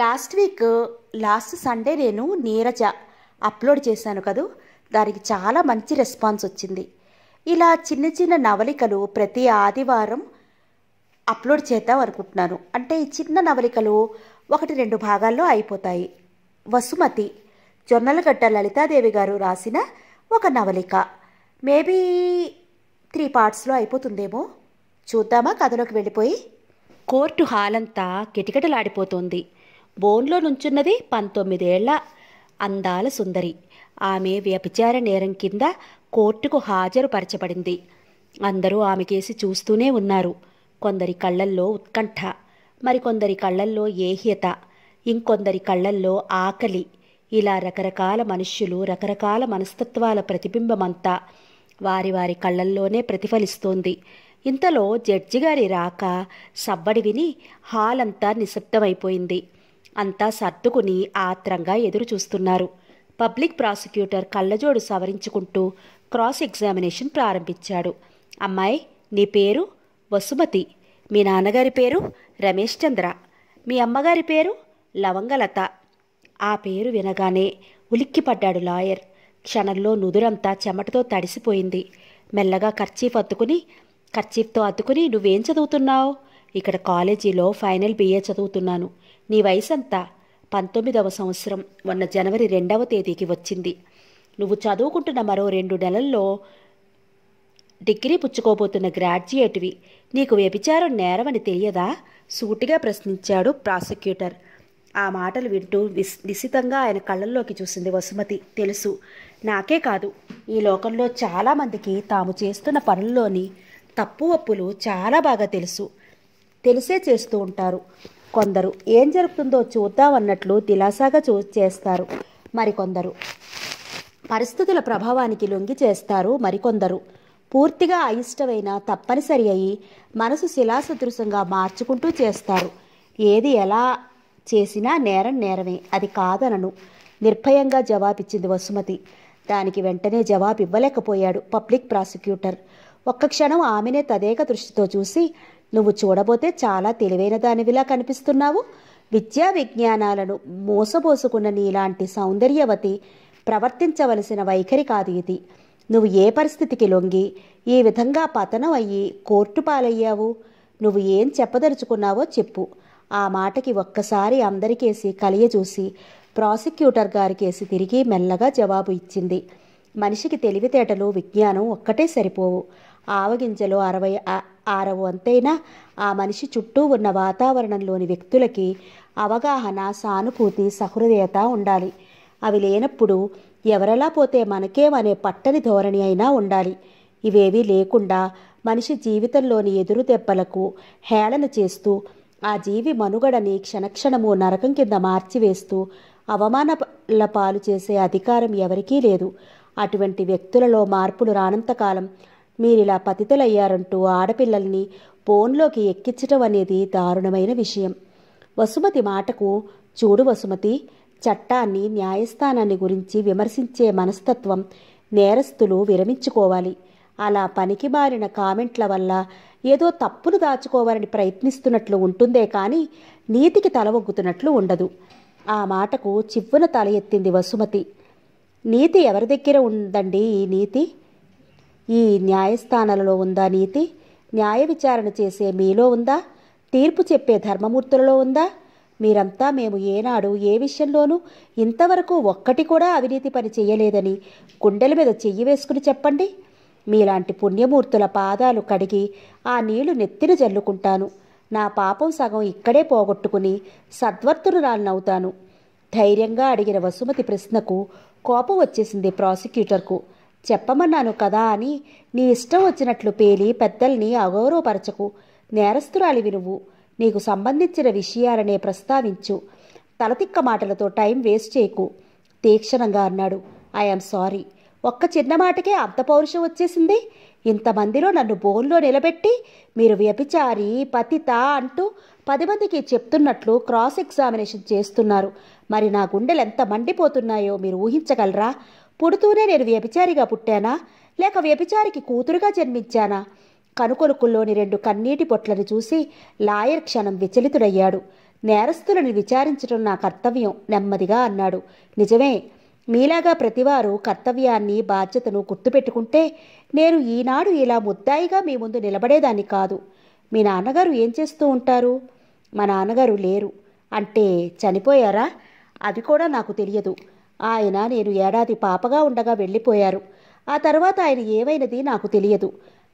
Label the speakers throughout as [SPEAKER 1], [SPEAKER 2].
[SPEAKER 1] last week last Sunday నేను Neeraja upload చేశాను కదూ దానికి చాలా మంచి రెస్పాన్స్ వచ్చింది ఇలా చిన్న చిన్న నవలికలు ప్రతి ఆదివారం అప్లోడ్ చేద్దాం అనుకుంటున్నాను అంటే ఈ చిన్న నవలికలు ఒకటి రెండు భాగాల్లో అయిపోతాయి వసుమతి జొన్నలగడ్డ లలితాదేవి గారు రాసిన ఒక నవలిక మేబీ త్రీ పార్ట్స్లో అయిపోతుందేమో చూద్దామా కథలోకి వెళ్ళిపోయి కోర్టు హాల్ అంతా కిటకిటలాడిపోతుంది బోన్లో నుంచున్నది పంతొమ్మిదేళ్ల అందాల సుందరి ఆమె వ్యభిచార నేరం కింద కోర్టుకు హాజరుపరచబడింది అందరూ ఆమె కేసి చూస్తూనే ఉన్నారు కొందరి కళ్ళల్లో ఉత్కంఠ మరికొందరి కళ్ళల్లో ఏహ్యత ఇంకొందరి కళ్ళల్లో ఆకలి ఇలా రకరకాల మనుష్యులు రకరకాల మనస్తత్వాల ప్రతిబింబమంతా వారి వారి కళ్ళల్లోనే ప్రతిఫలిస్తోంది ఇంతలో జడ్జి గారి రాక సబ్బడి విని హాల్ అంతా నిశ్శబ్దమైపోయింది అంతా సర్దుకుని ఆత్రంగా ఎదురు చూస్తున్నారు పబ్లిక్ ప్రాసిక్యూటర్ కళ్ళజోడు సవరించుకుంటూ క్రాస్ ఎగ్జామినేషన్ ప్రారంభించాడు అమ్మాయి నీ పేరు వసుమతి మీ నాన్నగారి పేరు రమేష్ చంద్ర మీ అమ్మగారి పేరు లవంగలత ఆ పేరు వినగానే ఉలిక్కిపడ్డాడు లాయర్ క్షణంలో నుదురంతా చెమటతో తడిసిపోయింది మెల్లగా ఖర్చీఫ్ అత్తుకుని ఖర్చీఫ్తో అత్తుకుని నువ్వేం చదువుతున్నావు ఇక్కడ కాలేజీలో ఫైనల్ బిఏ చదువుతున్నాను నీ వయసంతా పంతొమ్మిదవ సంవత్సరం మొన్న జనవరి రెండవ తేదీకి వచ్చింది నువ్వు చదువుకుంటున్న మరో రెండు నెలల్లో డిగ్రీ పుచ్చుకోబోతున్న గ్రాడ్యుయేట్వి నీకు వ్యభిచారం నేరమని తెలియదా సూటిగా ప్రశ్నించాడు ప్రాసిక్యూటర్ ఆ మాటలు వింటూ విస్ నిశితంగా ఆయన కళ్ళల్లోకి చూసింది వసుమతి తెలుసు నాకే కాదు ఈ లోకంలో చాలామందికి తాము చేస్తున్న పనుల్లోని తప్పు అప్పులు చాలా బాగా తెలుసు తెలిసే చేస్తూ ఉంటారు కొందరు ఏం జరుగుతుందో చూద్దామన్నట్లు దిలాసాగా చూ చేస్తారు మరికొందరు పరిస్థితుల ప్రభావానికి లొంగి చేస్తారు మరికొందరు పూర్తిగా అయిష్టమైన తప్పనిసరి అయి మనసు శిలాసదృశంగా మార్చుకుంటూ చేస్తారు ఏది ఎలా చేసినా నేరం నేరమే అది కాదనను నిర్భయంగా జవాబిచ్చింది వసుమతి దానికి వెంటనే జవాబు ఇవ్వలేకపోయాడు పబ్లిక్ ప్రాసిక్యూటర్ ఒక్క క్షణం ఆమెనే తదేక దృష్టితో చూసి నువ్వు చూడబోతే చాలా తెలివైన దానివిలా కనిపిస్తున్నావు విద్యా విజ్ఞానాలను మోసబోసుకున్న నీలాంటి సౌందర్యవతి ప్రవర్తించవలసిన వైఖరి కాదు ఇది నువ్వు ఏ పరిస్థితికి లొంగి ఈ విధంగా పతనం అయ్యి కోర్టు పాలయ్యావు నువ్వు ఏం చెప్పదలుచుకున్నావో చెప్పు ఆ మాటకి ఒక్కసారి అందరికేసి కలియచూసి ప్రాసిక్యూటర్ గారికేసి తిరిగి మెల్లగా జవాబు ఇచ్చింది మనిషికి తెలివితేటలు విజ్ఞానం ఒక్కటే సరిపోవు ఆవగింజలో అరవై ఆరవ వంతైనా ఆ మనిషి చుట్టూ ఉన్న వాతావరణంలోని వ్యక్తులకి అవగాహన సానుభూతి సహృదయత ఉండాలి అవి లేనప్పుడు ఎవరలా పోతే మనకేమనే పట్టని ధోరణి అయినా ఉండాలి ఇవేవీ లేకుండా మనిషి జీవితంలోని ఎదురు దెబ్బలకు హేళన చేస్తూ ఆ జీవి మనుగడని క్షణక్షణము నరకం కింద మార్చివేస్తూ అవమానాల పాలు చేసే అధికారం ఎవరికీ లేదు అటువంటి వ్యక్తులలో మార్పులు రానంతకాలం మీరిలా పతితులయ్యారంటూ ఆడపిల్లల్ని ఫోన్లోకి ఎక్కించటం అనేది దారుణమైన విషయం వసుమతి మాటకు చూడు వసుమతి చట్టాన్ని న్యాయస్థానాన్ని గురించి విమర్శించే మనస్తత్వం నేరస్తులు విరమించుకోవాలి అలా పనికి మారిన కామెంట్ల వల్ల ఏదో తప్పును దాచుకోవాలని ప్రయత్నిస్తున్నట్లు ఉంటుందే కానీ నీతికి తలవొగ్గుతున్నట్లు ఉండదు ఆ మాటకు చివ్వున తల ఎత్తింది వసుమతి నీతి ఎవరి దగ్గర ఉందండి ఈ నీతి ఈ న్యాయస్థానాలలో ఉందా నీతి న్యాయ విచారణ చేసే మీలో ఉందా తీర్పు చెప్పే ధర్మమూర్తులలో ఉందా మీరంతా మేము ఏనాడు ఏ విషయంలోనూ ఇంతవరకు ఒక్కటి కూడా అవినీతి పని చేయలేదని గుండెల మీద చెయ్యి వేసుకుని చెప్పండి మీలాంటి పుణ్యమూర్తుల పాదాలు కడిగి ఆ నీళ్లు నెత్తిన జల్లుకుంటాను నా పాపం సగం ఇక్కడే పోగొట్టుకుని సద్వర్తురాలనవుతాను ధైర్యంగా అడిగిన వసుమతి ప్రశ్నకు కోపం వచ్చేసింది ప్రాసిక్యూటర్కు చెప్పమన్నాను కదా అని నీ ఇష్టం వచ్చినట్లు పేలి పెద్దల్ని అగౌరవపరచకు నేరస్తురాలివి నువ్వు నీకు సంబంధించిన విషయాలనే ప్రస్తావించు తలతిక్క మాటలతో టైం వేస్ట్ చేయకు తీక్షణంగా అన్నాడు ఐఎమ్ సారీ ఒక్క చిన్న మాటకే అంత పౌరుషం వచ్చేసింది ఇంతమందిలో నన్ను బోన్లో నిలబెట్టి మీరు వ్యభిచారి పతిత అంటూ పది మందికి చెప్తున్నట్లు క్రాస్ ఎగ్జామినేషన్ చేస్తున్నారు మరి నా గుండెలు ఎంత మండిపోతున్నాయో మీరు ఊహించగలరా పుడుతూనే నేను వ్యభిచారిగా పుట్టానా లేక వ్యభిచారికి కూతురుగా జన్మించానా కనుకొలుకుల్లోని రెండు కన్నీటి పొట్లను చూసి లాయర్ క్షణం విచలితుడయ్యాడు నేరస్తులను విచారించడం నా కర్తవ్యం నెమ్మదిగా అన్నాడు నిజమే మీలాగా ప్రతివారు కర్తవ్యాన్ని బాధ్యతను గుర్తుపెట్టుకుంటే నేను ఈనాడు ఇలా ముద్దాయిగా మీ ముందు నిలబడేదాన్ని కాదు మీ నాన్నగారు ఏం చేస్తూ ఉంటారు మా నాన్నగారు లేరు అంటే చనిపోయారా అది కూడా నాకు తెలియదు ఆయన నేను ఏడాది పాపగా ఉండగా వెళ్ళిపోయారు ఆ తర్వాత ఆయన ఏమైనది నాకు తెలియదు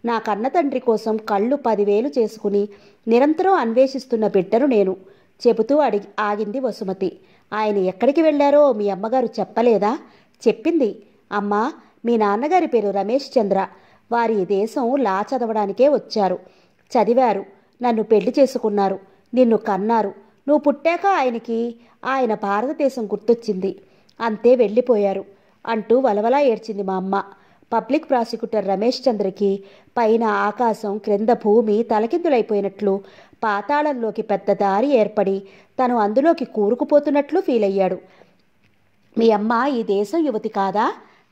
[SPEAKER 1] నా కన్న తండ్రి కోసం కళ్ళు పదివేలు చేసుకుని నిరంతరం అన్వేషిస్తున్న బిడ్డను నేను చెబుతూ అడిగి ఆగింది వసుమతి ఆయన ఎక్కడికి వెళ్ళారో మీ అమ్మగారు చెప్పలేదా చెప్పింది అమ్మా మీ నాన్నగారి పేరు రమేష్ చంద్ర వారి దేశం లా చదవడానికే వచ్చారు చదివారు నన్ను పెళ్లి చేసుకున్నారు నిన్ను కన్నారు నువ్వు పుట్టాక ఆయనకి ఆయన భారతదేశం గుర్తొచ్చింది అంతే వెళ్ళిపోయారు అంటూ వలవలా ఏడ్చింది మా అమ్మ పబ్లిక్ ప్రాసిక్యూటర్ రమేష్ చంద్రకి పైన ఆకాశం క్రింద భూమి తలకిందులైపోయినట్లు పాతాళంలోకి పెద్ద దారి ఏర్పడి తను అందులోకి కూరుకుపోతున్నట్లు ఫీల్ అయ్యాడు మీ అమ్మ ఈ దేశం యువతి కాదా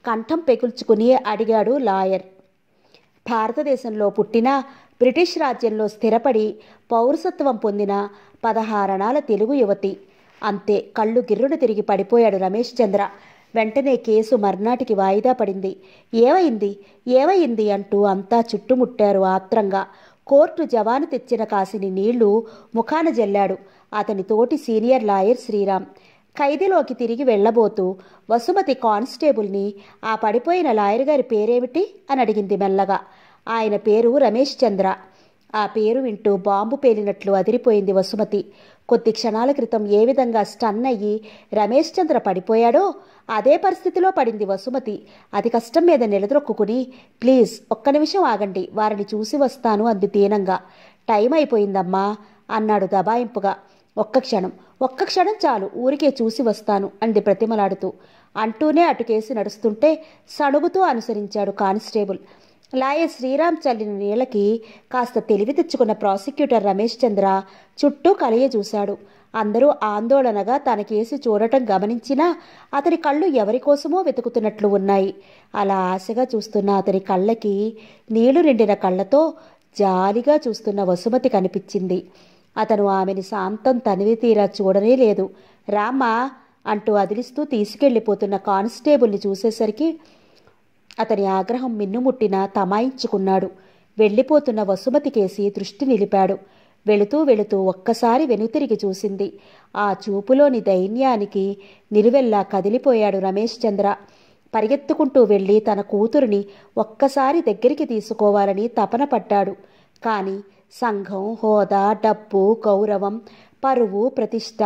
[SPEAKER 1] కంఠం పెకుల్చుకుని అడిగాడు లాయర్ భారతదేశంలో పుట్టిన బ్రిటిష్ రాజ్యంలో స్థిరపడి పౌరసత్వం పొందిన పదహారణాల తెలుగు యువతి అంతే కళ్ళు గిర్రును తిరిగి పడిపోయాడు రమేష్ చంద్ర వెంటనే కేసు మర్నాటికి వాయిదా పడింది ఏమైంది ఏమైంది అంటూ అంతా చుట్టుముట్టారు ఆత్రంగా కోర్టు జవాను తెచ్చిన కాసిని నీళ్లు ముఖాన జల్లాడు అతని తోటి సీనియర్ లాయర్ శ్రీరామ్ ఖైదీలోకి తిరిగి వెళ్లబోతూ వసుమతి కానిస్టేబుల్ని ఆ పడిపోయిన లాయర్ గారి పేరేమిటి అని అడిగింది మెల్లగా ఆయన పేరు రమేష్ చంద్ర ఆ పేరు వింటూ బాంబు పేలినట్లు అదిరిపోయింది వసుమతి కొద్ది క్షణాల క్రితం ఏ విధంగా స్టన్ అయ్యి రమేష్ చంద్ర పడిపోయాడో అదే పరిస్థితిలో పడింది వసుమతి అది కష్టం మీద నిలదొక్కుకుని ప్లీజ్ ఒక్క నిమిషం ఆగండి వారిని చూసి వస్తాను అంది దీనంగా టైం అయిపోయిందమ్మా అన్నాడు దబాయింపుగా ఒక్క క్షణం ఒక్క క్షణం చాలు ఊరికే చూసి వస్తాను అంది ప్రతిమలాడుతూ అంటూనే అటుకేసి నడుస్తుంటే సడుగుతూ అనుసరించాడు కానిస్టేబుల్ లాయర్ శ్రీరామ్ చల్లిన నీళ్ళకి కాస్త తెలివి తెచ్చుకున్న ప్రాసిక్యూటర్ రమేష్ చంద్ర చుట్టూ కలియ చూశాడు అందరూ ఆందోళనగా తన కేసు చూడటం గమనించినా అతని కళ్ళు ఎవరి కోసమో వెతుకుతున్నట్లు ఉన్నాయి అలా ఆశగా చూస్తున్న అతని కళ్ళకి నీళ్లు నిండిన కళ్ళతో జాలిగా చూస్తున్న వసుమతి కనిపించింది అతను ఆమెని శాంతం తనివి తీరా చూడనే లేదు రామా అంటూ అదిలిస్తూ తీసుకెళ్లిపోతున్న కానిస్టేబుల్ని చూసేసరికి అతని ఆగ్రహం మిన్నుముట్టినా తమాయించుకున్నాడు వెళ్ళిపోతున్న వసుమతి కేసి దృష్టి నిలిపాడు వెళుతూ వెళుతూ ఒక్కసారి వెనుతిరిగి చూసింది ఆ చూపులోని దైన్యానికి నిలువెల్లా కదిలిపోయాడు రమేష్ చంద్ర పరిగెత్తుకుంటూ వెళ్ళి తన కూతురిని ఒక్కసారి దగ్గరికి తీసుకోవాలని తపన పడ్డాడు కానీ సంఘం హోదా డబ్బు గౌరవం పరువు ప్రతిష్ట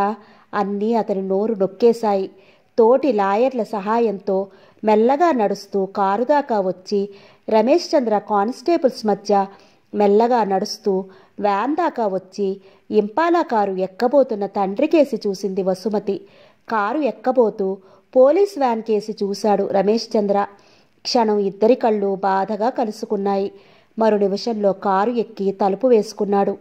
[SPEAKER 1] అన్నీ అతని నోరు నొక్కేశాయి తోటి లాయర్ల సహాయంతో మెల్లగా నడుస్తూ కారు దాకా వచ్చి రమేష్ చంద్ర కానిస్టేబుల్స్ మధ్య మెల్లగా నడుస్తూ వ్యాన్ దాకా వచ్చి ఇంపాలా కారు ఎక్కబోతున్న తండ్రి కేసి చూసింది వసుమతి కారు ఎక్కబోతూ పోలీస్ వ్యాన్ కేసి చూశాడు రమేష్ చంద్ర క్షణం ఇద్దరి కళ్ళు బాధగా కలుసుకున్నాయి మరో నిమిషంలో కారు ఎక్కి తలుపు వేసుకున్నాడు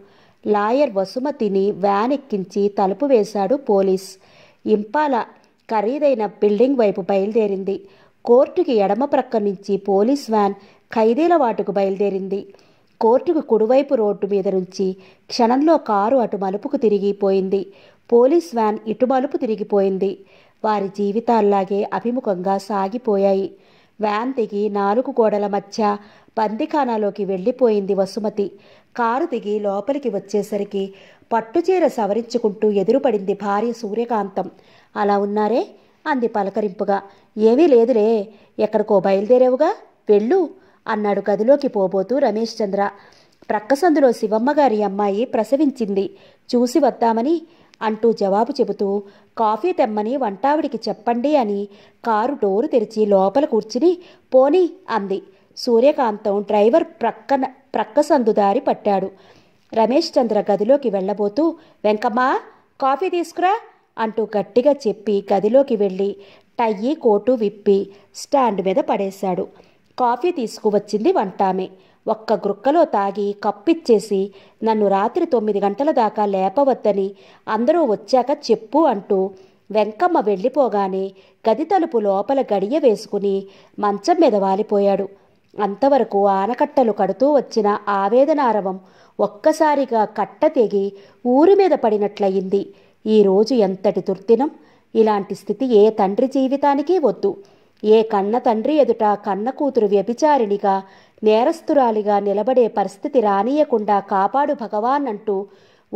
[SPEAKER 1] లాయర్ వసుమతిని వ్యాన్ ఎక్కించి తలుపు వేశాడు పోలీస్ ఇంపాల ఖరీదైన బిల్డింగ్ వైపు బయలుదేరింది కోర్టుకి ఎడమ ప్రక్క నుంచి పోలీస్ వ్యాన్ ఖైదీల వాటుకు బయలుదేరింది కోర్టుకు కుడివైపు రోడ్డు మీద నుంచి క్షణంలో కారు అటు మలుపుకు తిరిగిపోయింది పోలీస్ వ్యాన్ ఇటు మలుపు తిరిగిపోయింది వారి జీవితాల్లాగే అభిముఖంగా సాగిపోయాయి వ్యాన్ దిగి నాలుగు గోడల మధ్య బందిఖానాలోకి వెళ్ళిపోయింది వసుమతి కారు దిగి లోపలికి వచ్చేసరికి పట్టుచీర సవరించుకుంటూ ఎదురుపడింది భార్య సూర్యకాంతం అలా ఉన్నారే అంది పలకరింపుగా ఏమీ లేదులే ఎక్కడికో బయలుదేరేవుగా వెళ్ళు అన్నాడు గదిలోకి పోబోతూ రమేష్ చంద్ర ప్రక్కసందులో శివమ్మగారి అమ్మాయి ప్రసవించింది చూసి వద్దామని అంటూ జవాబు చెబుతూ కాఫీ తెమ్మని వంటావిడికి చెప్పండి అని కారు డోరు తెరిచి లోపల కూర్చుని పోనీ అంది సూర్యకాంతం డ్రైవర్ ప్రక్కన ప్రక్కసందు దారి పట్టాడు రమేష్ చంద్ర గదిలోకి వెళ్ళబోతూ వెంకమ్మ కాఫీ తీసుకురా అంటూ గట్టిగా చెప్పి గదిలోకి వెళ్ళి టయ్యి కోటు విప్పి స్టాండ్ మీద పడేశాడు కాఫీ తీసుకువచ్చింది వంటామే ఒక్క గ్రుక్కలో తాగి కప్పిచ్చేసి నన్ను రాత్రి తొమ్మిది గంటల దాకా లేపవద్దని అందరూ వచ్చాక చెప్పు అంటూ వెంకమ్మ వెళ్ళిపోగానే గది తలుపు లోపల గడియ వేసుకుని మంచం మీద వాలిపోయాడు అంతవరకు ఆనకట్టలు కడుతూ వచ్చిన ఆవేదనారవం ఒక్కసారిగా కట్ట తెగి ఊరి మీద పడినట్లయింది ఈరోజు ఎంతటి దుర్దినం ఇలాంటి స్థితి ఏ తండ్రి జీవితానికి వద్దు ఏ కన్న తండ్రి ఎదుట కన్న కూతురు వ్యభిచారిణిగా నేరస్తురాలిగా నిలబడే పరిస్థితి రానీయకుండా కాపాడు భగవాన్ అంటూ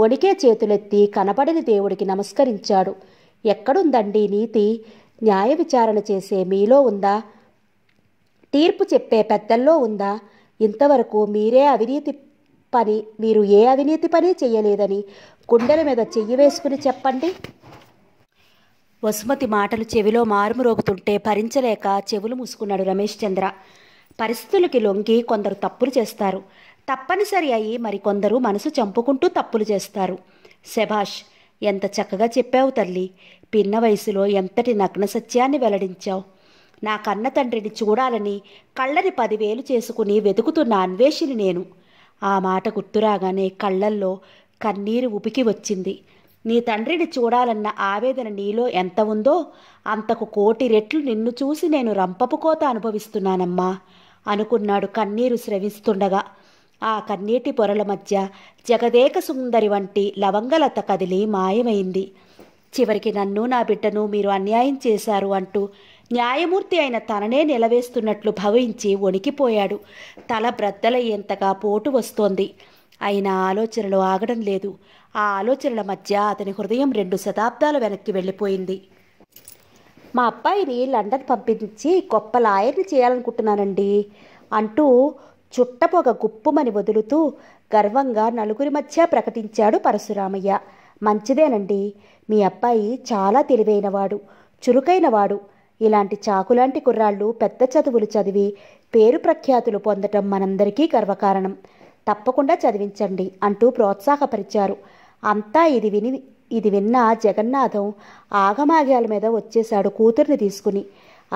[SPEAKER 1] వణికే చేతులెత్తి కనపడని దేవుడికి నమస్కరించాడు ఎక్కడుందండి నీతి న్యాయ విచారణ చేసే మీలో ఉందా తీర్పు చెప్పే పెద్దల్లో ఉందా ఇంతవరకు మీరే అవినీతి పని మీరు ఏ అవినీతి పని చేయలేదని కుండల మీద చెయ్యి వేసుకుని చెప్పండి వసుమతి మాటలు చెవిలో మారుమురోగుతుంటే భరించలేక చెవులు మూసుకున్నాడు రమేష్ చంద్ర పరిస్థితులకి లొంగి కొందరు తప్పులు చేస్తారు తప్పనిసరి అయి మరికొందరు మనసు చంపుకుంటూ తప్పులు చేస్తారు శభాష్ ఎంత చక్కగా చెప్పావు తల్లి పిన్న వయసులో ఎంతటి నగ్న సత్యాన్ని వెల్లడించావు నా కన్న తండ్రిని చూడాలని కళ్ళని పదివేలు చేసుకుని వెతుకుతున్న అన్వేషిని నేను ఆ మాట గుర్తురాగానే కళ్ళల్లో కన్నీరు ఉపికి వచ్చింది నీ తండ్రిని చూడాలన్న ఆవేదన నీలో ఎంత ఉందో అంతకు కోటి రెట్లు నిన్ను చూసి నేను రంపపుకోత అనుభవిస్తున్నానమ్మా అనుకున్నాడు కన్నీరు స్రవిస్తుండగా ఆ కన్నీటి పొరల మధ్య జగదేక సుందరి వంటి లవంగలత కదిలి మాయమైంది చివరికి నన్ను నా బిడ్డను మీరు అన్యాయం చేశారు అంటూ న్యాయమూర్తి అయిన తననే నిలవేస్తున్నట్లు భవించి వణికిపోయాడు తల బ్రద్దలయ్యేంతగా పోటు వస్తోంది అయినా ఆలోచనలు ఆగడం లేదు ఆ ఆలోచనల మధ్య అతని హృదయం రెండు శతాబ్దాల వెనక్కి వెళ్ళిపోయింది మా అబ్బాయిని లండన్ పంపించి గొప్ప లాయర్ని చేయాలనుకుంటున్నానండి అంటూ చుట్టపొగ గుప్పుమని వదులుతూ గర్వంగా నలుగురి మధ్య ప్రకటించాడు పరశురామయ్య మంచిదేనండి మీ అబ్బాయి చాలా తెలివైనవాడు చురుకైనవాడు ఇలాంటి చాకులాంటి కుర్రాళ్ళు పెద్ద చదువులు చదివి పేరు ప్రఖ్యాతులు పొందటం మనందరికీ గర్వకారణం తప్పకుండా చదివించండి అంటూ ప్రోత్సాహపరిచారు అంతా ఇది విని ఇది విన్న జగన్నాథం ఆగమాగ్యాల మీద వచ్చేశాడు కూతుర్ని తీసుకుని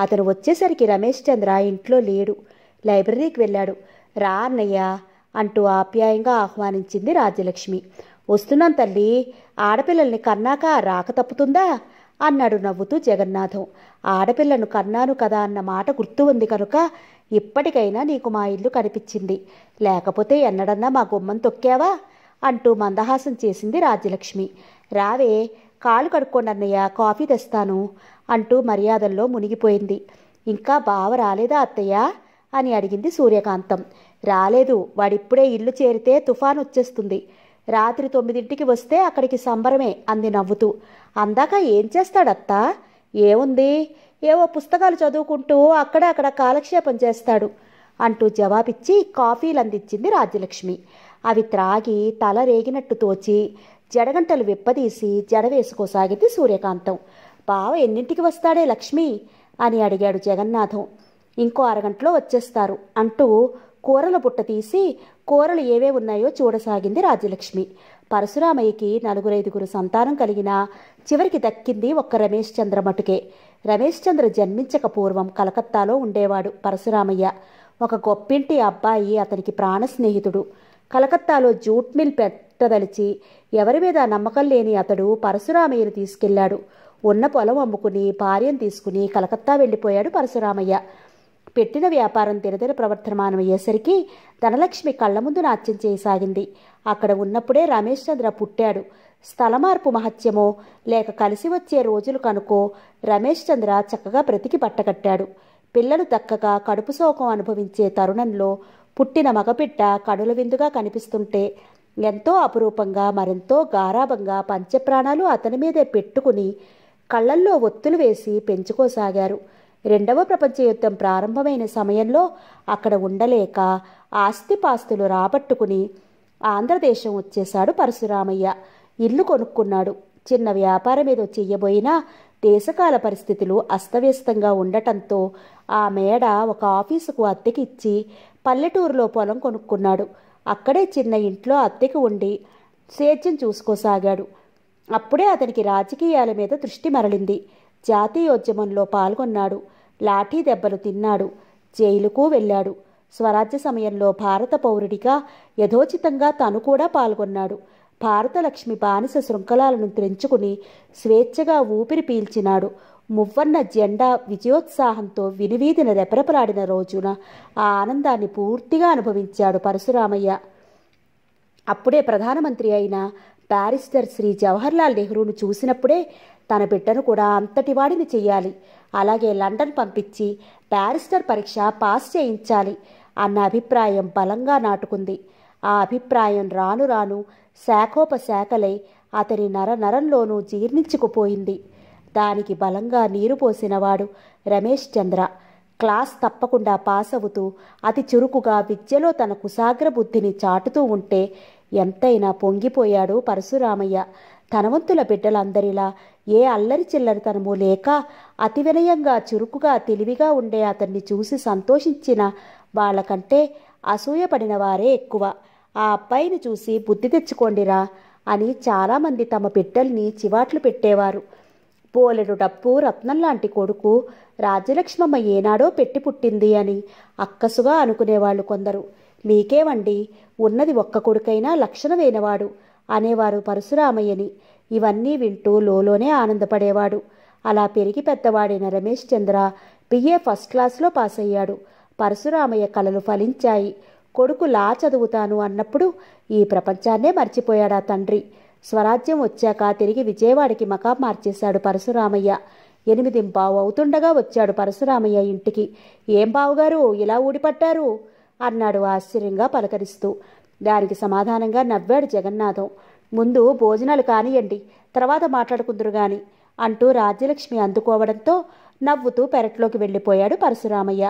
[SPEAKER 1] అతను వచ్చేసరికి రమేష్ చంద్ర ఇంట్లో లేడు లైబ్రరీకి వెళ్ళాడు రా అన్నయ్య అంటూ ఆప్యాయంగా ఆహ్వానించింది రాజ్యలక్ష్మి వస్తున్నాం తల్లి ఆడపిల్లల్ని కన్నాక రాక తప్పుతుందా అన్నాడు నవ్వుతూ జగన్నాథం ఆడపిల్లను కన్నాను కదా అన్న మాట గుర్తు ఉంది కనుక ఇప్పటికైనా నీకు మా ఇల్లు కనిపించింది లేకపోతే ఎన్నడన్నా మా గుమ్మం తొక్కావా అంటూ మందహాసం చేసింది రాజ్యలక్ష్మి రావే కాలు కడుక్కోండి అన్నయ్య కాఫీ తెస్తాను అంటూ మర్యాదల్లో మునిగిపోయింది ఇంకా బావ రాలేదా అత్తయ్య అని అడిగింది సూర్యకాంతం రాలేదు వాడిప్పుడే ఇల్లు చేరితే తుఫాన్ వచ్చేస్తుంది రాత్రి తొమ్మిదింటికి వస్తే అక్కడికి సంబరమే అంది నవ్వుతూ అందాక ఏం చేస్తాడత్తా ఏముంది ఏవో పుస్తకాలు చదువుకుంటూ అక్కడ అక్కడ కాలక్షేపం చేస్తాడు అంటూ జవాబిచ్చి కాఫీలు అందించింది రాజ్యలక్ష్మి అవి త్రాగి తల రేగినట్టు తోచి జడగంటలు విప్పదీసి జడ వేసుకోసాగింది సూర్యకాంతం బావ ఎన్నింటికి వస్తాడే లక్ష్మి అని అడిగాడు జగన్నాథం ఇంకో అరగంటలో వచ్చేస్తారు అంటూ కూరల బుట్ట తీసి కూరలు ఏవే ఉన్నాయో చూడసాగింది రాజ్యలక్ష్మి పరశురామయ్యకి నలుగురైదుగురు సంతానం కలిగిన చివరికి దక్కింది ఒక్క రమేష్ చంద్ర మటుకే రమేష్ చంద్ర జన్మించక పూర్వం కలకత్తాలో ఉండేవాడు పరశురామయ్య ఒక గొప్పింటి అబ్బాయి అతనికి ప్రాణ స్నేహితుడు కలకత్తాలో జూట్ మిల్ పెట్టదలిచి ఎవరి మీద నమ్మకం లేని అతడు పరశురామయ్యను తీసుకెళ్లాడు ఉన్న పొలం అమ్ముకుని భార్యను తీసుకుని కలకత్తా వెళ్ళిపోయాడు పరశురామయ్య పెట్టిన వ్యాపారం తిరదిర ప్రవర్తమానమయ్యేసరికి ధనలక్ష్మి కళ్ళ ముందు నాట్యం చేయసాగింది అక్కడ ఉన్నప్పుడే రమేష్ చంద్ర పుట్టాడు స్థలమార్పు మహత్యమో లేక కలిసి వచ్చే రోజులు కనుకో రమేష్ చంద్ర చక్కగా బ్రతికి పట్టకట్టాడు పిల్లలు దక్కగా కడుపు శోకం అనుభవించే తరుణంలో పుట్టిన మగబిడ్డ కడుల విందుగా కనిపిస్తుంటే ఎంతో అపురూపంగా మరెంతో గారాభంగా పంచప్రాణాలు అతని మీదే పెట్టుకుని కళ్ళల్లో ఒత్తులు వేసి పెంచుకోసాగారు రెండవ ప్రపంచ యుద్ధం ప్రారంభమైన సమయంలో అక్కడ ఉండలేక ఆస్తిపాస్తులు రాబట్టుకుని ఆంధ్రదేశం వచ్చేశాడు పరశురామయ్య ఇల్లు కొనుక్కున్నాడు చిన్న వ్యాపారం ఏదో చెయ్యబోయినా దేశకాల పరిస్థితులు అస్తవ్యస్తంగా ఉండటంతో ఆ మేడ ఒక ఆఫీసుకు అద్దెకి ఇచ్చి పల్లెటూరులో పొలం కొనుక్కున్నాడు అక్కడే చిన్న ఇంట్లో అద్దెకి ఉండి సేద్యం చూసుకోసాగాడు అప్పుడే అతనికి రాజకీయాల మీద దృష్టి మరలింది జాతీయోద్యమంలో పాల్గొన్నాడు లాఠీ దెబ్బలు తిన్నాడు జైలుకు వెళ్ళాడు స్వరాజ్య సమయంలో భారత పౌరుడిగా యథోచితంగా తాను కూడా పాల్గొన్నాడు భారతలక్ష్మి బానిస శృంఖలాలను తెంచుకుని స్వేచ్ఛగా ఊపిరి పీల్చినాడు మువ్వన్న జెండా విజయోత్సాహంతో వినివీదిన రెపరెపలాడిన రోజున ఆ ఆనందాన్ని పూర్తిగా అనుభవించాడు పరశురామయ్య అప్పుడే ప్రధానమంత్రి అయిన బ్యారిస్టర్ శ్రీ జవహర్లాల్ నెహ్రూను చూసినప్పుడే తన బిడ్డను కూడా అంతటి వాడిని చెయ్యాలి అలాగే లండన్ పంపించి బ్యారిస్టర్ పరీక్ష పాస్ చేయించాలి అన్న అభిప్రాయం బలంగా నాటుకుంది ఆ అభిప్రాయం రాను రాను శాఖోపశాఖలై అతని నర నరంలోనూ జీర్ణించుకుపోయింది దానికి బలంగా నీరు పోసినవాడు రమేష్ చంద్ర క్లాస్ తప్పకుండా పాస్ అవుతూ అతి చురుకుగా విద్యలో తన కుసాగ్ర బుద్ధిని చాటుతూ ఉంటే ఎంతైనా పొంగిపోయాడు పరశురామయ్య తనవంతుల బిడ్డలందరిలా ఏ అల్లరి చిల్లరితనమూ లేక అతి వినయంగా చురుకుగా తెలివిగా ఉండే అతన్ని చూసి సంతోషించిన వాళ్ళకంటే అసూయపడిన వారే ఎక్కువ ఆ అబ్బాయిని చూసి బుద్ధి తెచ్చుకోండిరా అని చాలామంది తమ బిడ్డల్ని చివాట్లు పెట్టేవారు పోలెడు డప్పు రత్నం లాంటి కొడుకు రాజ్యలక్ష్మమ్మ ఏనాడో పెట్టి పుట్టింది అని అక్కసుగా అనుకునేవాళ్ళు కొందరు మీకేవండి ఉన్నది ఒక్క కొడుకైనా లక్షణమైనవాడు అనేవారు పరశురామయ్యని ఇవన్నీ వింటూ లోలోనే ఆనందపడేవాడు అలా పెరిగి పెద్దవాడైన రమేష్ చంద్ర బిఏ ఫస్ట్ క్లాస్లో పాస్ అయ్యాడు పరశురామయ్య కలలు ఫలించాయి కొడుకు లా చదువుతాను అన్నప్పుడు ఈ ప్రపంచాన్నే మర్చిపోయాడా తండ్రి స్వరాజ్యం వచ్చాక తిరిగి విజయవాడకి మకాం మార్చేశాడు పరశురామయ్య బావు అవుతుండగా వచ్చాడు పరశురామయ్య ఇంటికి ఏం బావుగారు ఇలా ఊడిపట్టారు అన్నాడు ఆశ్చర్యంగా పలకరిస్తూ దానికి సమాధానంగా నవ్వాడు జగన్నాథం ముందు భోజనాలు కానియండి తర్వాత మాట్లాడుకుందరు గాని అంటూ రాజ్యలక్ష్మి అందుకోవడంతో నవ్వుతూ పెరట్లోకి వెళ్ళిపోయాడు పరశురామయ్య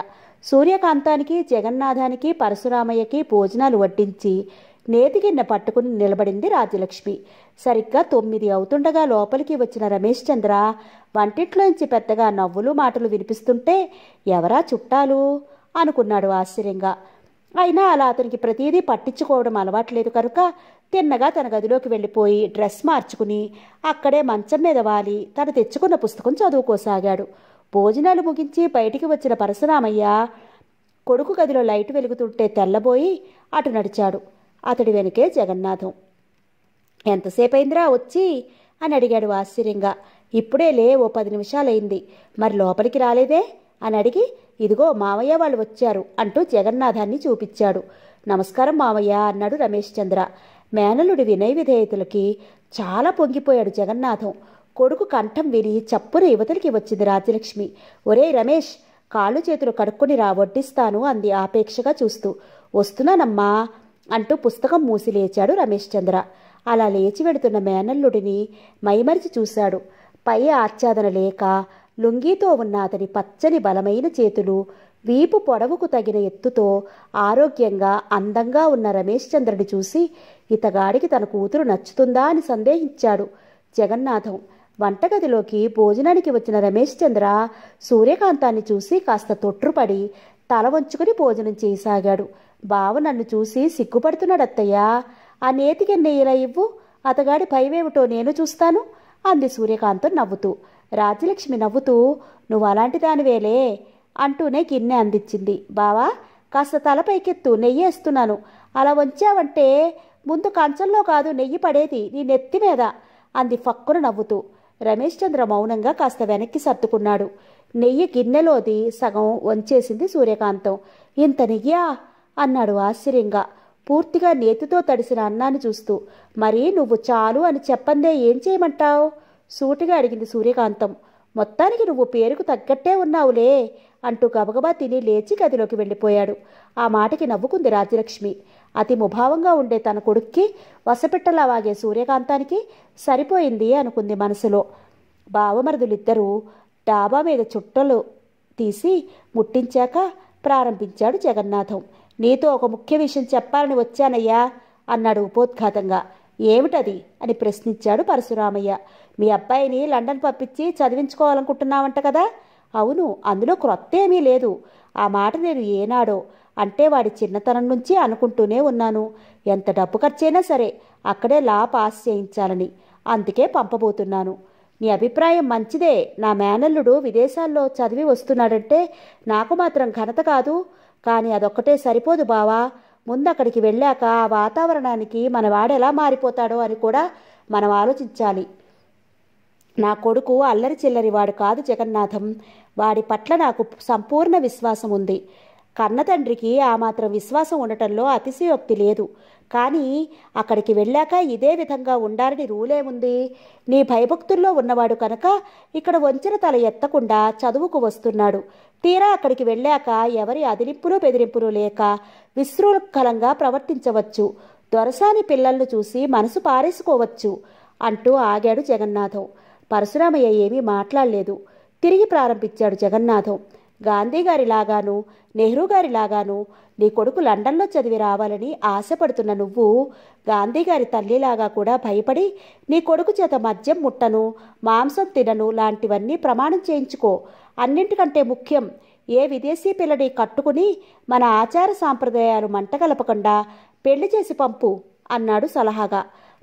[SPEAKER 1] సూర్యకాంతానికి జగన్నాథానికి పరశురామయ్యకి భోజనాలు వడ్డించి నేతిగిన్నె పట్టుకుని నిలబడింది రాజ్యలక్ష్మి సరిగ్గా తొమ్మిది అవుతుండగా లోపలికి వచ్చిన రమేష్ చంద్ర వంటింట్లోంచి పెద్దగా నవ్వులు మాటలు వినిపిస్తుంటే ఎవరా చుట్టాలు అనుకున్నాడు ఆశ్చర్యంగా అయినా అలా అతనికి ప్రతిదీ పట్టించుకోవడం అలవాట్లేదు కనుక తిన్నగా తన గదిలోకి వెళ్ళిపోయి డ్రెస్ మార్చుకుని అక్కడే మంచం మీద వాలి తను తెచ్చుకున్న పుస్తకం చదువుకోసాగాడు భోజనాలు ముగించి బయటికి వచ్చిన పరశురామయ్య కొడుకు గదిలో లైట్ వెలుగుతుంటే తెల్లబోయి అటు నడిచాడు అతడి వెనుకే జగన్నాథం ఎంతసేపు అయిందిరా వచ్చి అని అడిగాడు ఆశ్చర్యంగా ఇప్పుడే లే ఓ పది నిమిషాలైంది మరి లోపలికి రాలేదే అని అడిగి ఇదిగో మావయ్య వాళ్ళు వచ్చారు అంటూ జగన్నాథాన్ని చూపించాడు నమస్కారం మావయ్య అన్నాడు రమేష్ చంద్ర మేనలుడి వినయ విధేయతలకి చాలా పొంగిపోయాడు జగన్నాథం కొడుకు కంఠం విని చప్పున యువతలకి వచ్చింది రాజలక్ష్మి ఒరే రమేష్ కాళ్ళు చేతులు కడుక్కుని రా వడ్డిస్తాను అంది ఆపేక్షగా చూస్తూ వస్తున్నానమ్మా అంటూ పుస్తకం మూసి లేచాడు రమేష్ చంద్ర అలా లేచి వెడుతున్న మేనల్లుడిని మైమరిచి చూశాడు పై ఆచ్ఛాదన లేక లుంగీతో ఉన్న అతని పచ్చని బలమైన చేతులు వీపు పొడవుకు తగిన ఎత్తుతో ఆరోగ్యంగా అందంగా ఉన్న రమేష్ చంద్రుడి చూసి ఇతగాడికి తన కూతురు నచ్చుతుందా అని సందేహించాడు జగన్నాథం వంటగదిలోకి భోజనానికి వచ్చిన రమేష్ చంద్ర సూర్యకాంతాన్ని చూసి కాస్త తొట్టుపడి తల వంచుకుని భోజనం చేయసాగాడు బావ నన్ను చూసి సిగ్గుపడుతున్నాడత్తయ్యా ఆ నేతికెన్నెయ్యలా ఇవ్వు అతగాడి పైవేమిటో నేను చూస్తాను అంది సూర్యకాంతం నవ్వుతూ రాజలక్ష్మి నవ్వుతూ నువ్వు అలాంటి దానివేలే అంటూనే గిన్నె అందించింది బావా కాస్త తలపైకెత్తు నెయ్యి వేస్తున్నాను అలా వంచావంటే ముందు కంచంలో కాదు నెయ్యి పడేది నీ నెత్తి మీద అంది ఫక్కున నవ్వుతూ రమేష్ చంద్ర మౌనంగా కాస్త వెనక్కి సర్దుకున్నాడు నెయ్యి గిన్నెలోది సగం వంచేసింది సూర్యకాంతం ఇంత నెయ్యా అన్నాడు ఆశ్చర్యంగా పూర్తిగా నేతితో తడిసిన అన్నాన్ని చూస్తూ మరి నువ్వు చాలు అని చెప్పందే ఏం చేయమంటావు సూటిగా అడిగింది సూర్యకాంతం మొత్తానికి నువ్వు పేరుకు తగ్గట్టే ఉన్నావులే అంటూ గబగబా తిని లేచి గదిలోకి వెళ్ళిపోయాడు ఆ మాటకి నవ్వుకుంది రాజ్యలక్ష్మి అతి ముభావంగా ఉండే తన కొడుక్కి వసపెట్టలా వాగే సూర్యకాంతానికి సరిపోయింది అనుకుంది మనసులో బావమరుదులిద్దరూ డాబా మీద చుట్టలు తీసి ముట్టించాక ప్రారంభించాడు జగన్నాథం నీతో ఒక ముఖ్య విషయం చెప్పాలని వచ్చానయ్యా అన్నాడు ఉపోద్ఘాతంగా ఏమిటది అని ప్రశ్నించాడు పరశురామయ్య మీ అబ్బాయిని లండన్ పంపించి చదివించుకోవాలనుకుంటున్నావంట కదా అవును అందులో క్రొత్త ఏమీ లేదు ఆ మాట నేను ఏనాడో అంటే వాడి చిన్నతనం నుంచి అనుకుంటూనే ఉన్నాను ఎంత డబ్బు ఖర్చైనా సరే అక్కడే లా పాస్ చేయించాలని అందుకే పంపబోతున్నాను నీ అభిప్రాయం మంచిదే నా మేనల్లుడు విదేశాల్లో చదివి వస్తున్నాడంటే నాకు మాత్రం ఘనత కాదు కానీ అదొక్కటే సరిపోదు బావా ముందు అక్కడికి వెళ్ళాక ఆ వాతావరణానికి మన వాడెలా మారిపోతాడో అని కూడా మనం ఆలోచించాలి నా కొడుకు అల్లరి చిల్లరి వాడు కాదు జగన్నాథం వాడి పట్ల నాకు సంపూర్ణ విశ్వాసం ఉంది కన్నతండ్రికి ఆ మాత్రం విశ్వాసం ఉండటంలో అతిశయోక్తి లేదు కానీ అక్కడికి వెళ్ళాక ఇదే విధంగా ఉండాలని రూలేముంది నీ భయభక్తుల్లో ఉన్నవాడు కనుక ఇక్కడ వంచిన తల ఎత్తకుండా చదువుకు వస్తున్నాడు తీరా అక్కడికి వెళ్ళాక ఎవరి అదిలింపులు బెదిరింపులు లేక విశృంఖలంగా ప్రవర్తించవచ్చు దొరసాని పిల్లలను చూసి మనసు పారేసుకోవచ్చు అంటూ ఆగాడు జగన్నాథం పరశురామయ్య ఏమీ మాట్లాడలేదు తిరిగి ప్రారంభించాడు జగన్నాథం గాంధీ గారిలాగాను నెహ్రూ గారిలాగాను నీ కొడుకు లండన్లో చదివి రావాలని ఆశపడుతున్న నువ్వు గాంధీ గారి తల్లిలాగా కూడా భయపడి నీ కొడుకు చేత మద్యం ముట్టను మాంసం తినను లాంటివన్నీ ప్రమాణం చేయించుకో అన్నింటికంటే ముఖ్యం ఏ విదేశీ పిల్లడి కట్టుకుని మన ఆచార సాంప్రదాయాలు మంటగలపకుండా పెళ్లి చేసి పంపు అన్నాడు సలహాగా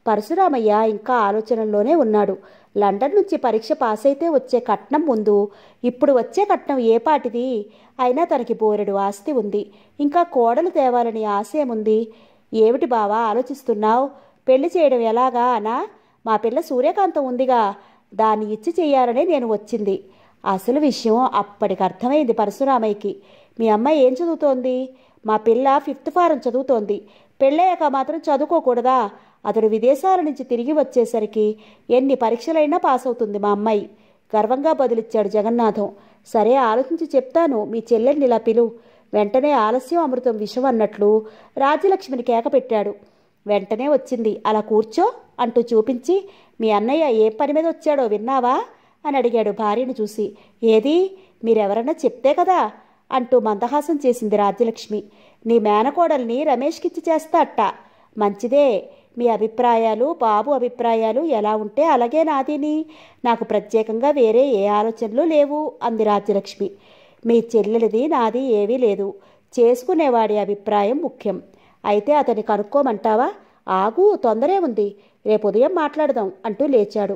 [SPEAKER 1] పరశురామయ్య ఇంకా ఆలోచనలోనే ఉన్నాడు లండన్ నుంచి పరీక్ష పాస్ అయితే వచ్చే కట్నం ముందు ఇప్పుడు వచ్చే కట్నం ఏ పాటిది అయినా తనకి బోరెడు ఆస్తి ఉంది ఇంకా కోడలు తేవాలని ఆశయముంది ఏమిటి బావా ఆలోచిస్తున్నావు పెళ్లి చేయడం ఎలాగా అనా మా పిల్ల సూర్యకాంతం ఉందిగా దాన్ని ఇచ్చి చేయాలనే నేను వచ్చింది అసలు విషయం అప్పటికి అర్థమైంది పరశురామయ్యకి మీ అమ్మాయి ఏం చదువుతోంది మా పిల్ల ఫిఫ్త్ ఫారం చదువుతోంది పెళ్ళయ్యాక మాత్రం చదువుకోకూడదా అతడు విదేశాల నుంచి తిరిగి వచ్చేసరికి ఎన్ని పరీక్షలైనా పాస్ అవుతుంది మా అమ్మాయి గర్వంగా బదిలిచ్చాడు జగన్నాథం సరే ఆలోచించి చెప్తాను మీ చెల్లెని ఇలా పిలువు వెంటనే ఆలస్యం అమృతం విషం అన్నట్లు రాజ్యలక్ష్మిని కేక పెట్టాడు వెంటనే వచ్చింది అలా కూర్చో అంటూ చూపించి మీ అన్నయ్య ఏ పని మీద వచ్చాడో విన్నావా అని అడిగాడు భార్యను చూసి ఏది మీరెవరన్నా చెప్తే కదా అంటూ మందహాసం చేసింది రాజ్యలక్ష్మి నీ మేనకోడల్ని రమేష్కిచ్చి చేస్తా అట్ట మంచిదే మీ అభిప్రాయాలు బాబు అభిప్రాయాలు ఎలా ఉంటే అలాగే నాదిని నాకు ప్రత్యేకంగా వేరే ఏ ఆలోచనలు లేవు అంది రాజ్యలక్ష్మి మీ చెల్లెలిది నాది ఏవీ లేదు చేసుకునేవాడి అభిప్రాయం ముఖ్యం అయితే అతని కనుక్కోమంటావా ఆగు తొందరే ఉంది రేపు ఉదయం మాట్లాడదాం అంటూ లేచాడు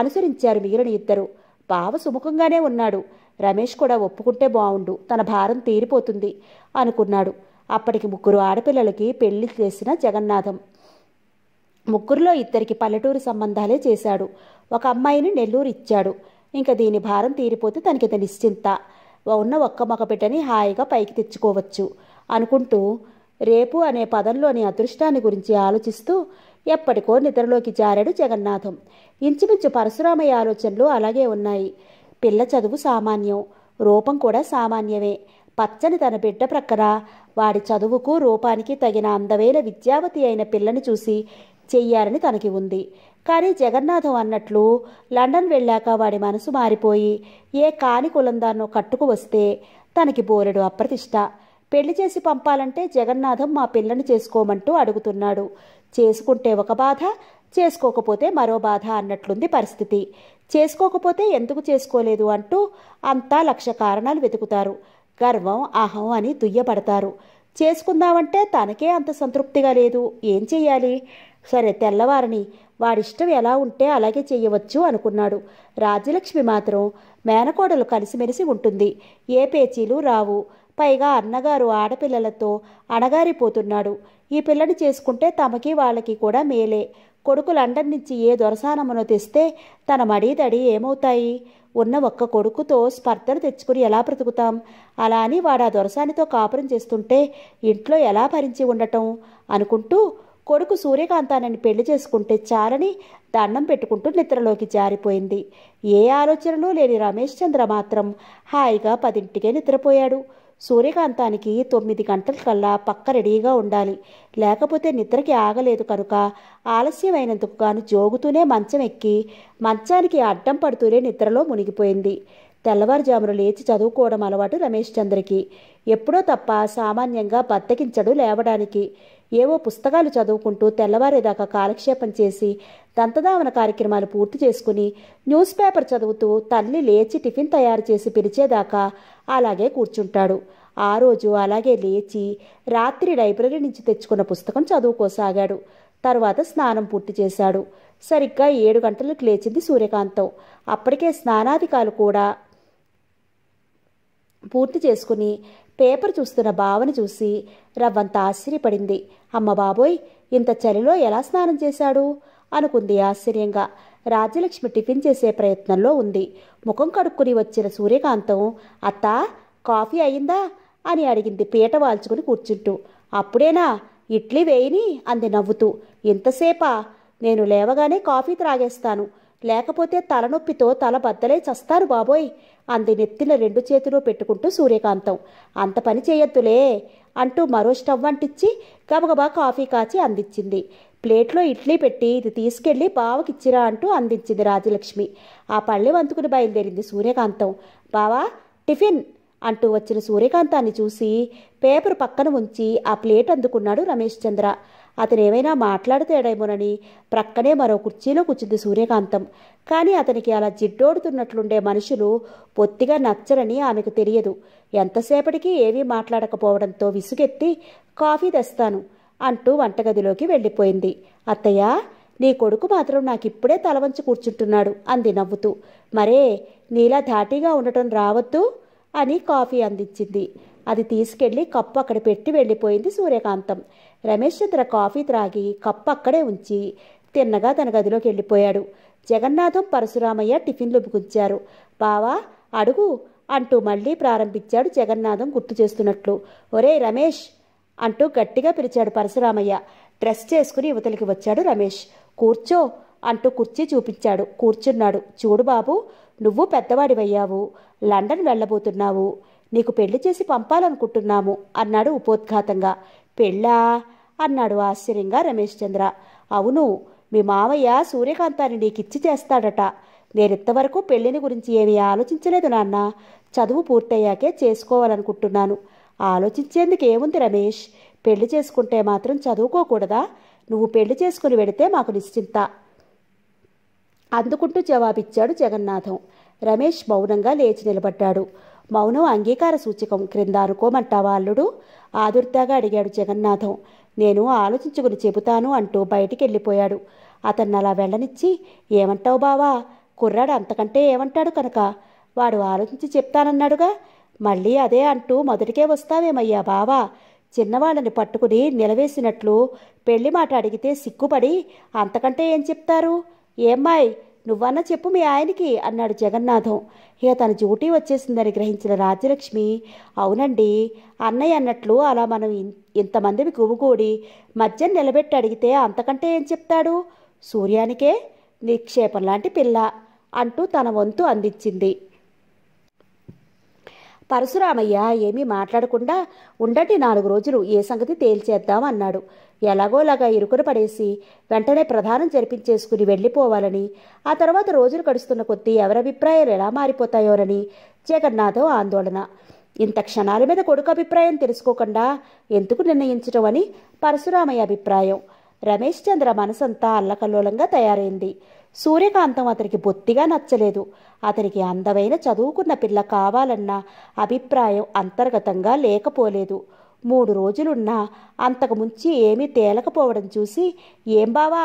[SPEAKER 1] అనుసరించారు మిగిలిన ఇద్దరు బావ సుముఖంగానే ఉన్నాడు రమేష్ కూడా ఒప్పుకుంటే బావుండు తన భారం తీరిపోతుంది అనుకున్నాడు అప్పటికి ముగ్గురు ఆడపిల్లలకి పెళ్లి చేసిన జగన్నాథం ముగ్గురులో ఇద్దరికి పల్లెటూరు సంబంధాలే చేశాడు ఒక అమ్మాయిని నెల్లూరు ఇచ్చాడు ఇంకా దీని భారం తీరిపోతే తనకిత నిశ్చింత ఉన్న ఒక్క మగబిడ్డని హాయిగా పైకి తెచ్చుకోవచ్చు అనుకుంటూ రేపు అనే పదంలోని అదృష్టాన్ని గురించి ఆలోచిస్తూ ఎప్పటికో నిద్రలోకి జారాడు జగన్నాథం ఇంచుమించు పరశురామయ్య ఆలోచనలు అలాగే ఉన్నాయి పిల్ల చదువు సామాన్యం రూపం కూడా సామాన్యమే పచ్చని తన బిడ్డ ప్రక్కన వాడి చదువుకు రూపానికి తగిన అందమైన విద్యావతి అయిన పిల్లని చూసి చెయ్యాలని తనకి ఉంది కానీ జగన్నాథం అన్నట్లు లండన్ వెళ్ళాక వాడి మనసు మారిపోయి ఏ కాని కులందాన్నో కట్టుకు వస్తే తనకి బోరెడు అప్రతిష్ట పెళ్లి చేసి పంపాలంటే జగన్నాథం మా పిల్లని చేసుకోమంటూ అడుగుతున్నాడు చేసుకుంటే ఒక బాధ చేసుకోకపోతే మరో బాధ అన్నట్లుంది పరిస్థితి చేసుకోకపోతే ఎందుకు చేసుకోలేదు అంటూ అంతా లక్ష కారణాలు వెతుకుతారు గర్వం అహం అని దుయ్యపడతారు చేసుకుందామంటే తనకే అంత సంతృప్తిగా లేదు ఏం చెయ్యాలి సరే తెల్లవారిని వాడిష్టం ఎలా ఉంటే అలాగే చేయవచ్చు అనుకున్నాడు రాజ్యలక్ష్మి మాత్రం మేనకోడలు కలిసిమెలిసి ఉంటుంది ఏ పేచీలు రావు పైగా అన్నగారు ఆడపిల్లలతో అణగారిపోతున్నాడు ఈ పిల్లని చేసుకుంటే తమకి వాళ్ళకి కూడా మేలే కొడుకు లండన్ నుంచి ఏ దొరసానమునో తెస్తే తన మడీదడి ఏమవుతాయి ఉన్న ఒక్క కొడుకుతో స్పర్ధను తెచ్చుకుని ఎలా బ్రతుకుతాం అలా అని వాడు ఆ దొరసానితో కాపురం చేస్తుంటే ఇంట్లో ఎలా భరించి ఉండటం అనుకుంటూ కొడుకు సూర్యకాంతానని పెళ్లి చేసుకుంటే చాలని దండం పెట్టుకుంటూ నిద్రలోకి జారిపోయింది ఏ ఆలోచనలు లేని రమేష్ చంద్ర మాత్రం హాయిగా పదింటికే నిద్రపోయాడు సూర్యకాంతానికి తొమ్మిది గంటల కల్లా పక్క రెడీగా ఉండాలి లేకపోతే నిద్రకి ఆగలేదు కనుక ఆలస్యమైనందుకు గాను జోగుతూనే మంచం ఎక్కి మంచానికి అడ్డం పడుతూనే నిద్రలో మునిగిపోయింది తెల్లవారుజామున లేచి చదువుకోవడం అలవాటు రమేష్ చంద్రకి ఎప్పుడో తప్ప సామాన్యంగా బద్దకించడు లేవడానికి ఏవో పుస్తకాలు చదువుకుంటూ తెల్లవారేదాకా కాలక్షేపం చేసి దంతదావన కార్యక్రమాలు పూర్తి చేసుకుని న్యూస్ పేపర్ చదువుతూ తల్లి లేచి టిఫిన్ తయారు చేసి పిలిచేదాకా అలాగే కూర్చుంటాడు ఆ రోజు అలాగే లేచి రాత్రి లైబ్రరీ నుంచి తెచ్చుకున్న పుస్తకం చదువుకోసాగాడు తర్వాత స్నానం పూర్తి చేశాడు సరిగ్గా ఏడు గంటలకు లేచింది సూర్యకాంతం అప్పటికే స్నానాధికాలు కూడా పూర్తి చేసుకుని పేపర్ చూస్తున్న బావని చూసి రవ్వంత ఆశ్చర్యపడింది అమ్మ బాబోయ్ ఇంత చలిలో ఎలా స్నానం చేశాడు అనుకుంది ఆశ్చర్యంగా రాజ్యలక్ష్మి టిఫిన్ చేసే ప్రయత్నంలో ఉంది ముఖం కడుక్కుని వచ్చిన సూర్యకాంతం అత్తా కాఫీ అయిందా అని అడిగింది పీట వాల్చుకుని కూర్చుంటూ అప్పుడేనా ఇడ్లీ వేయిని అంది నవ్వుతూ ఇంతసేపా నేను లేవగానే కాఫీ త్రాగేస్తాను లేకపోతే తలనొప్పితో తల బద్దలే చస్తాను బాబోయ్ నెత్తిన రెండు చేతిలో పెట్టుకుంటూ సూర్యకాంతం అంత పని చేయొద్దులే అంటూ మరో స్టవ్ అంటిచ్చి గబగబా కాఫీ కాచి అందించింది ప్లేట్లో ఇడ్లీ పెట్టి ఇది తీసుకెళ్లి బావకిచ్చిరా అంటూ అందించింది రాజలక్ష్మి ఆ పళ్ళెం వంతుకుని బయలుదేరింది సూర్యకాంతం బావా టిఫిన్ అంటూ వచ్చిన సూర్యకాంతాన్ని చూసి పేపర్ పక్కన ఉంచి ఆ ప్లేట్ అందుకున్నాడు రమేష్ చంద్ర అతను ఏమైనా మాట్లాడుతాడేమోనని ప్రక్కనే మరో కుర్చీలో కూర్చుంది సూర్యకాంతం కానీ అతనికి అలా జిడ్డోడుతున్నట్లుండే మనుషులు పొత్తిగా నచ్చరని ఆమెకు తెలియదు ఎంతసేపటికి ఏమీ మాట్లాడకపోవడంతో విసుగెత్తి కాఫీ తెస్తాను అంటూ వంటగదిలోకి వెళ్ళిపోయింది అత్తయ్య నీ కొడుకు మాత్రం నాకిప్పుడే తలవంచి కూర్చుంటున్నాడు అంది నవ్వుతూ మరే నీలా ధాటిగా ఉండటం రావద్దు అని కాఫీ అందించింది అది తీసుకెళ్లి కప్పు అక్కడ పెట్టి వెళ్ళిపోయింది సూర్యకాంతం రమేష్ చంద్ర కాఫీ త్రాగి కప్పు అక్కడే ఉంచి తిన్నగా తన గదిలోకి వెళ్ళిపోయాడు జగన్నాథం పరశురామయ్య టిఫిన్లు గుంచారు బావా అడుగు అంటూ మళ్ళీ ప్రారంభించాడు జగన్నాథం గుర్తు చేస్తున్నట్లు ఒరే రమేష్ అంటూ గట్టిగా పిలిచాడు పరశురామయ్య డ్రెస్ చేసుకుని యువతలకి వచ్చాడు రమేష్ కూర్చో అంటూ కుర్చీ చూపించాడు కూర్చున్నాడు చూడు బాబు నువ్వు పెద్దవాడివయ్యావు లండన్ వెళ్ళబోతున్నావు నీకు పెళ్లి చేసి పంపాలనుకుంటున్నాము అన్నాడు ఉపోద్ఘాతంగా పెళ్ళా అన్నాడు ఆశ్చర్యంగా రమేష్ చంద్ర అవును మీ మావయ్య సూర్యకాంతాన్ని నీకిచ్చి చేస్తాడట నేనింతవరకు పెళ్లిని గురించి ఏమీ ఆలోచించలేదు నాన్న చదువు పూర్తయ్యాకే చేసుకోవాలనుకుంటున్నాను ఆలోచించేందుకు ఏముంది రమేష్ పెళ్లి చేసుకుంటే మాత్రం చదువుకోకూడదా నువ్వు పెళ్లి చేసుకుని వెడితే మాకు నిశ్చింత అందుకుంటూ జవాబిచ్చాడు జగన్నాథం రమేష్ మౌనంగా లేచి నిలబడ్డాడు మౌనం అంగీకార సూచకం క్రింద అనుకోమంటావా అల్లుడు ఆదుర్తగా అడిగాడు జగన్నాథం నేను ఆలోచించుకుని చెబుతాను అంటూ బయటికి వెళ్ళిపోయాడు అతన్ని అలా వెళ్ళనిచ్చి ఏమంటావు బావా కుర్రాడు అంతకంటే ఏమంటాడు కనుక వాడు ఆలోచించి చెప్తానన్నాడుగా మళ్ళీ అదే అంటూ మొదటికే వస్తావేమయ్యా బావా చిన్నవాళ్ళని పట్టుకుని నిలవేసినట్లు పెళ్లి మాట అడిగితే సిగ్గుపడి అంతకంటే ఏం చెప్తారు ఏమ్మాయి నువ్వన్న చెప్పు మీ ఆయనకి అన్నాడు జగన్నాథం ఇక తన డ్యూటీ వచ్చేసిందని గ్రహించిన రాజ్యలక్ష్మి అవునండి అన్నయ్య అన్నట్లు అలా మనం ఇంతమందిని గుమిగూడి మధ్యన నిలబెట్టి అడిగితే అంతకంటే ఏం చెప్తాడు సూర్యానికే నిక్షేపం లాంటి పిల్ల అంటూ తన వంతు అందించింది పరశురామయ్య ఏమీ మాట్లాడకుండా ఉండటి నాలుగు రోజులు ఏ సంగతి తేల్చేద్దాం అన్నాడు ఎలాగోలాగా ఇరుకున పడేసి వెంటనే ప్రధానం జరిపించేసుకుని వెళ్ళిపోవాలని ఆ తర్వాత రోజులు గడుస్తున్న కొద్దీ ఎవరభిప్రాయాలు ఎలా మారిపోతాయోనని జగన్నాథం ఆందోళన ఇంత క్షణాల మీద కొడుకు అభిప్రాయం తెలుసుకోకుండా ఎందుకు నిర్ణయించడం అని పరశురామయ్య అభిప్రాయం రమేష్ చంద్ర మనసంతా అల్లకల్లోలంగా తయారైంది సూర్యకాంతం అతనికి బొత్తిగా నచ్చలేదు అతనికి అందమైన చదువుకున్న పిల్ల కావాలన్న అభిప్రాయం అంతర్గతంగా లేకపోలేదు మూడు రోజులున్నా అంతకుముంచి ఏమీ తేలకపోవడం చూసి ఏం బావా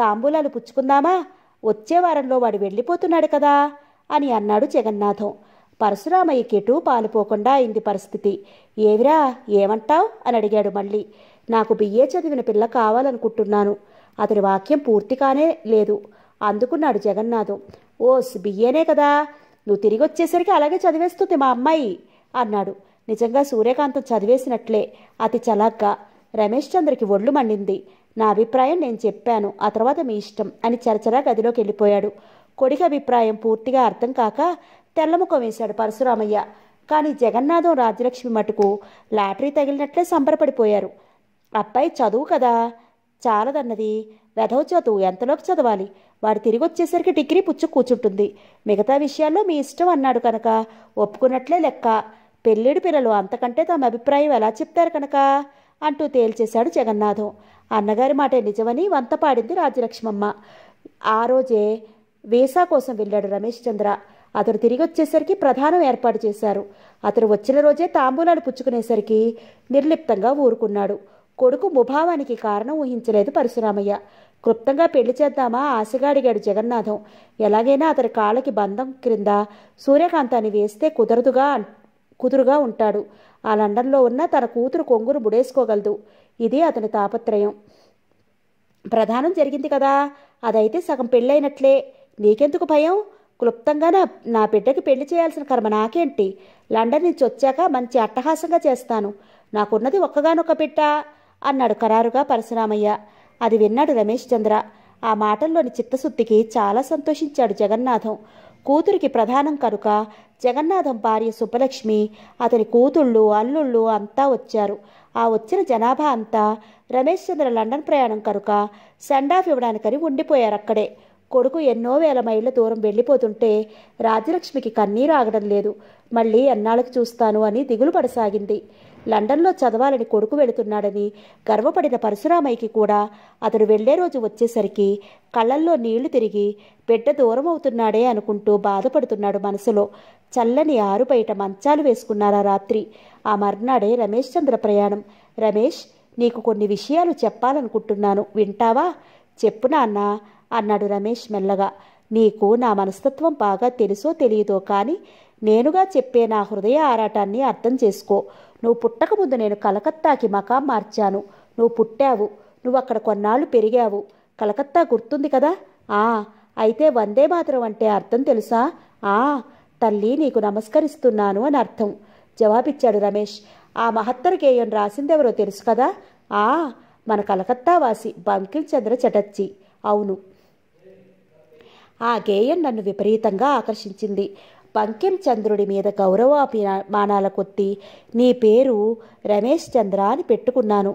[SPEAKER 1] తాంబూలాలు పుచ్చుకుందామా వచ్చే వారంలో వాడు వెళ్ళిపోతున్నాడు కదా అని అన్నాడు జగన్నాథం పరశురామయ్యకెటు పాలుపోకుండా అయింది పరిస్థితి ఏవిరా ఏమంటావు అని అడిగాడు మళ్ళీ నాకు బిఏ చదివిన పిల్ల కావాలనుకుంటున్నాను అతని వాక్యం పూర్తిగానే లేదు అందుకున్నాడు జగన్నాథం ఓస్ బిఏనే కదా నువ్వు తిరిగి వచ్చేసరికి అలాగే చదివేస్తుంది మా అమ్మాయి అన్నాడు నిజంగా సూర్యకాంతం చదివేసినట్లే అతి చలాగ్గా రమేష్ చంద్రకి ఒళ్ళు మండింది నా అభిప్రాయం నేను చెప్పాను ఆ తర్వాత మీ ఇష్టం అని చరచరా గదిలోకి వెళ్ళిపోయాడు కొడికి అభిప్రాయం పూర్తిగా అర్థం కాక తెల్లముఖం వేశాడు పరశురామయ్య కానీ జగన్నాథం రాజ్యలక్ష్మి మటుకు లాటరీ తగిలినట్లే సంబరపడిపోయారు అబ్బాయి చదువు కదా చాలదన్నది వెధవ చదువు ఎంతలోకి చదవాలి వాడు తిరిగి వచ్చేసరికి డిగ్రీ పుచ్చు కూర్చుంటుంది మిగతా విషయాల్లో మీ ఇష్టం అన్నాడు కనుక ఒప్పుకున్నట్లే లెక్క పెళ్ళిడి పిల్లలు అంతకంటే తమ అభిప్రాయం ఎలా చెప్తారు కనుక అంటూ తేల్చేశాడు జగన్నాథం అన్నగారి మాటే నిజమని వంత పాడింది రాజలక్ష్మమ్మ ఆ రోజే వీసా కోసం వెళ్ళాడు రమేష్ చంద్ర అతడు తిరిగి వచ్చేసరికి ప్రధానం ఏర్పాటు చేశారు అతడు వచ్చిన రోజే తాంబూలాలు పుచ్చుకునేసరికి నిర్లిప్తంగా ఊరుకున్నాడు కొడుకు ముభావానికి కారణం ఊహించలేదు పరశురామయ్య క్లుప్తంగా పెళ్లి చేద్దామా ఆశగా అడిగాడు జగన్నాథం ఎలాగైనా అతడి కాళ్ళకి బంధం క్రింద సూర్యకాంతాన్ని వేస్తే కుదరదుగా కుదురుగా ఉంటాడు ఆ లండన్లో ఉన్న తన కూతురు కొంగును ముడేసుకోగలదు ఇది అతని తాపత్రయం ప్రధానం జరిగింది కదా అదైతే సగం పెళ్ళైనట్లే నీకెందుకు భయం క్లుప్తంగా నా నా బిడ్డకి పెళ్లి చేయాల్సిన కర్మ నాకేంటి లండన్ నుంచి వచ్చాక మంచి అట్టహాసంగా చేస్తాను నాకున్నది ఒక్కగానొక్క బిడ్డ అన్నాడు ఖరారుగా పరశురామయ్య అది విన్నాడు రమేష్ చంద్ర ఆ మాటల్లోని చిత్తశుద్ధికి చాలా సంతోషించాడు జగన్నాథం కూతురికి ప్రధానం కనుక జగన్నాథం భార్య సుబ్బలక్ష్మి అతని కూతుళ్ళు అల్లుళ్ళు అంతా వచ్చారు ఆ వచ్చిన జనాభా అంతా రమేష్ చంద్ర లండన్ ప్రయాణం కనుక సెండాఫ్ ఇవ్వడానికని ఉండిపోయారు అక్కడే కొడుకు ఎన్నో వేల మైళ్ళ దూరం వెళ్ళిపోతుంటే రాజలక్ష్మికి కన్నీరు ఆగడం లేదు మళ్ళీ ఎన్నాళ్ళకి చూస్తాను అని దిగులు పడసాగింది లండన్లో చదవాలని కొడుకు వెళుతున్నాడని గర్వపడిన పరశురామయ్యకి కూడా అతడు వెళ్లే రోజు వచ్చేసరికి కళ్ళల్లో నీళ్లు తిరిగి బిడ్డ దూరం అవుతున్నాడే అనుకుంటూ బాధపడుతున్నాడు మనసులో చల్లని ఆరు బయట మంచాలు వేసుకున్నారా రాత్రి ఆ మర్నాడే రమేష్ చంద్ర ప్రయాణం రమేష్ నీకు కొన్ని విషయాలు చెప్పాలనుకుంటున్నాను వింటావా చెప్పు నాన్న అన్నాడు రమేష్ మెల్లగా నీకు నా మనస్తత్వం బాగా తెలుసో తెలియదో కానీ నేనుగా చెప్పే నా హృదయ ఆరాటాన్ని అర్థం చేసుకో నువ్వు పుట్టకముందు నేను కలకత్తాకి మకాం మార్చాను నువ్వు పుట్టావు నువ్వు అక్కడ కొన్నాళ్ళు పెరిగావు కలకత్తా గుర్తుంది కదా ఆ అయితే వందే మాత్రం అంటే అర్థం తెలుసా ఆ తల్లి నీకు నమస్కరిస్తున్నాను అని అర్థం జవాబిచ్చాడు రమేష్ ఆ మహత్తర గేయం రాసిందెవరో తెలుసు కదా ఆ మన కలకత్తా వాసి బంకిం చంద్ర చటర్జీ అవును ఆ గేయం నన్ను విపరీతంగా ఆకర్షించింది పంకెం చంద్రుడి మీద గౌరవాభిమానాల కొత్తి నీ పేరు రమేష్ చంద్ర అని పెట్టుకున్నాను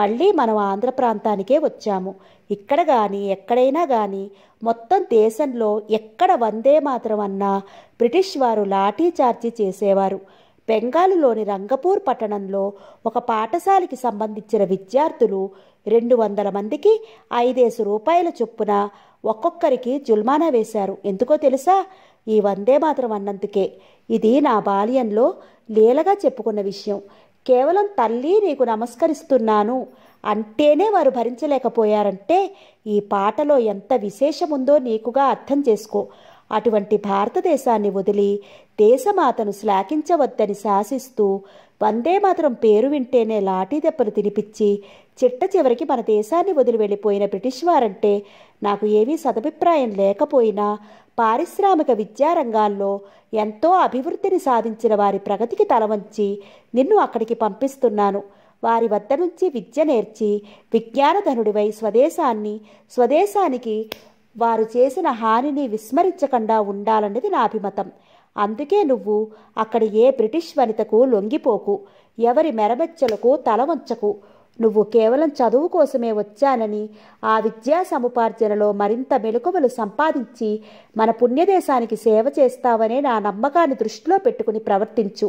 [SPEAKER 1] మళ్ళీ మనం ఆంధ్ర ప్రాంతానికే వచ్చాము ఇక్కడ కానీ ఎక్కడైనా కానీ మొత్తం దేశంలో ఎక్కడ వందే మాత్రం అన్నా బ్రిటిష్ వారు లాఠీచార్జీ చేసేవారు బెంగాలులోని రంగపూర్ పట్టణంలో ఒక పాఠశాలకి సంబంధించిన విద్యార్థులు రెండు వందల మందికి ఐదేసు రూపాయల చొప్పున ఒక్కొక్కరికి జుల్మానా వేశారు ఎందుకో తెలుసా ఈ వందే మాత్రం అన్నందుకే ఇది నా బాల్యంలో లీలగా చెప్పుకున్న విషయం కేవలం తల్లి నీకు నమస్కరిస్తున్నాను అంటేనే వారు భరించలేకపోయారంటే ఈ పాటలో ఎంత విశేషముందో నీకుగా అర్థం చేసుకో అటువంటి భారతదేశాన్ని వదిలి దేశమాతను శ్లాఘించవద్దని శాసిస్తూ వందే మాత్రం పేరు వింటేనే లాఠీ దెబ్బలు తినిపించి చిట్ట చివరికి మన దేశాన్ని వదిలి వెళ్ళిపోయిన బ్రిటిష్ వారంటే నాకు ఏమీ సదభిప్రాయం లేకపోయినా పారిశ్రామిక విద్యారంగాల్లో ఎంతో అభివృద్ధిని సాధించిన వారి ప్రగతికి తలవంచి నిన్ను అక్కడికి పంపిస్తున్నాను వారి వద్ద నుంచి విద్య నేర్చి విజ్ఞానధనుడివై స్వదేశాన్ని స్వదేశానికి వారు చేసిన హానిని విస్మరించకుండా ఉండాలన్నది నా అభిమతం అందుకే నువ్వు అక్కడ ఏ బ్రిటిష్ వనితకు లొంగిపోకు ఎవరి మెరమెచ్చలకు తల వంచకు నువ్వు కేవలం చదువు కోసమే వచ్చానని ఆ విద్యా సముపార్జనలో మరింత మెలకువలు సంపాదించి మన పుణ్యదేశానికి సేవ చేస్తావనే నా నమ్మకాన్ని దృష్టిలో పెట్టుకుని ప్రవర్తించు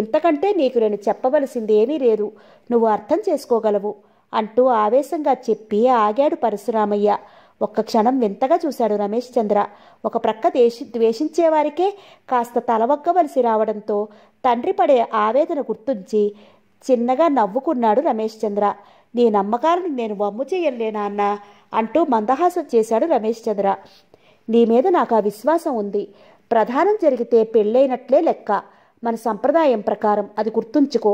[SPEAKER 1] ఇంతకంటే నీకు నేను చెప్పవలసింది ఏమీ లేదు నువ్వు అర్థం చేసుకోగలవు అంటూ ఆవేశంగా చెప్పి ఆగాడు పరశురామయ్య ఒక్క క్షణం వింతగా చూశాడు రమేష్ చంద్ర ఒక ప్రక్క దేశి ద్వేషించేవారికే కాస్త తలవగ్గవలసి రావడంతో తండ్రి పడే ఆవేదన గుర్తుంచి చిన్నగా నవ్వుకున్నాడు రమేష్ చంద్ర నీ నమ్మకాలను నేను వమ్ము చేయలేనా అన్న అంటూ మందహాసం చేశాడు రమేష్ చంద్ర నీ మీద నాకు ఆ విశ్వాసం ఉంది ప్రధానం జరిగితే పెళ్ళైనట్లే లెక్క మన సంప్రదాయం ప్రకారం అది గుర్తుంచుకో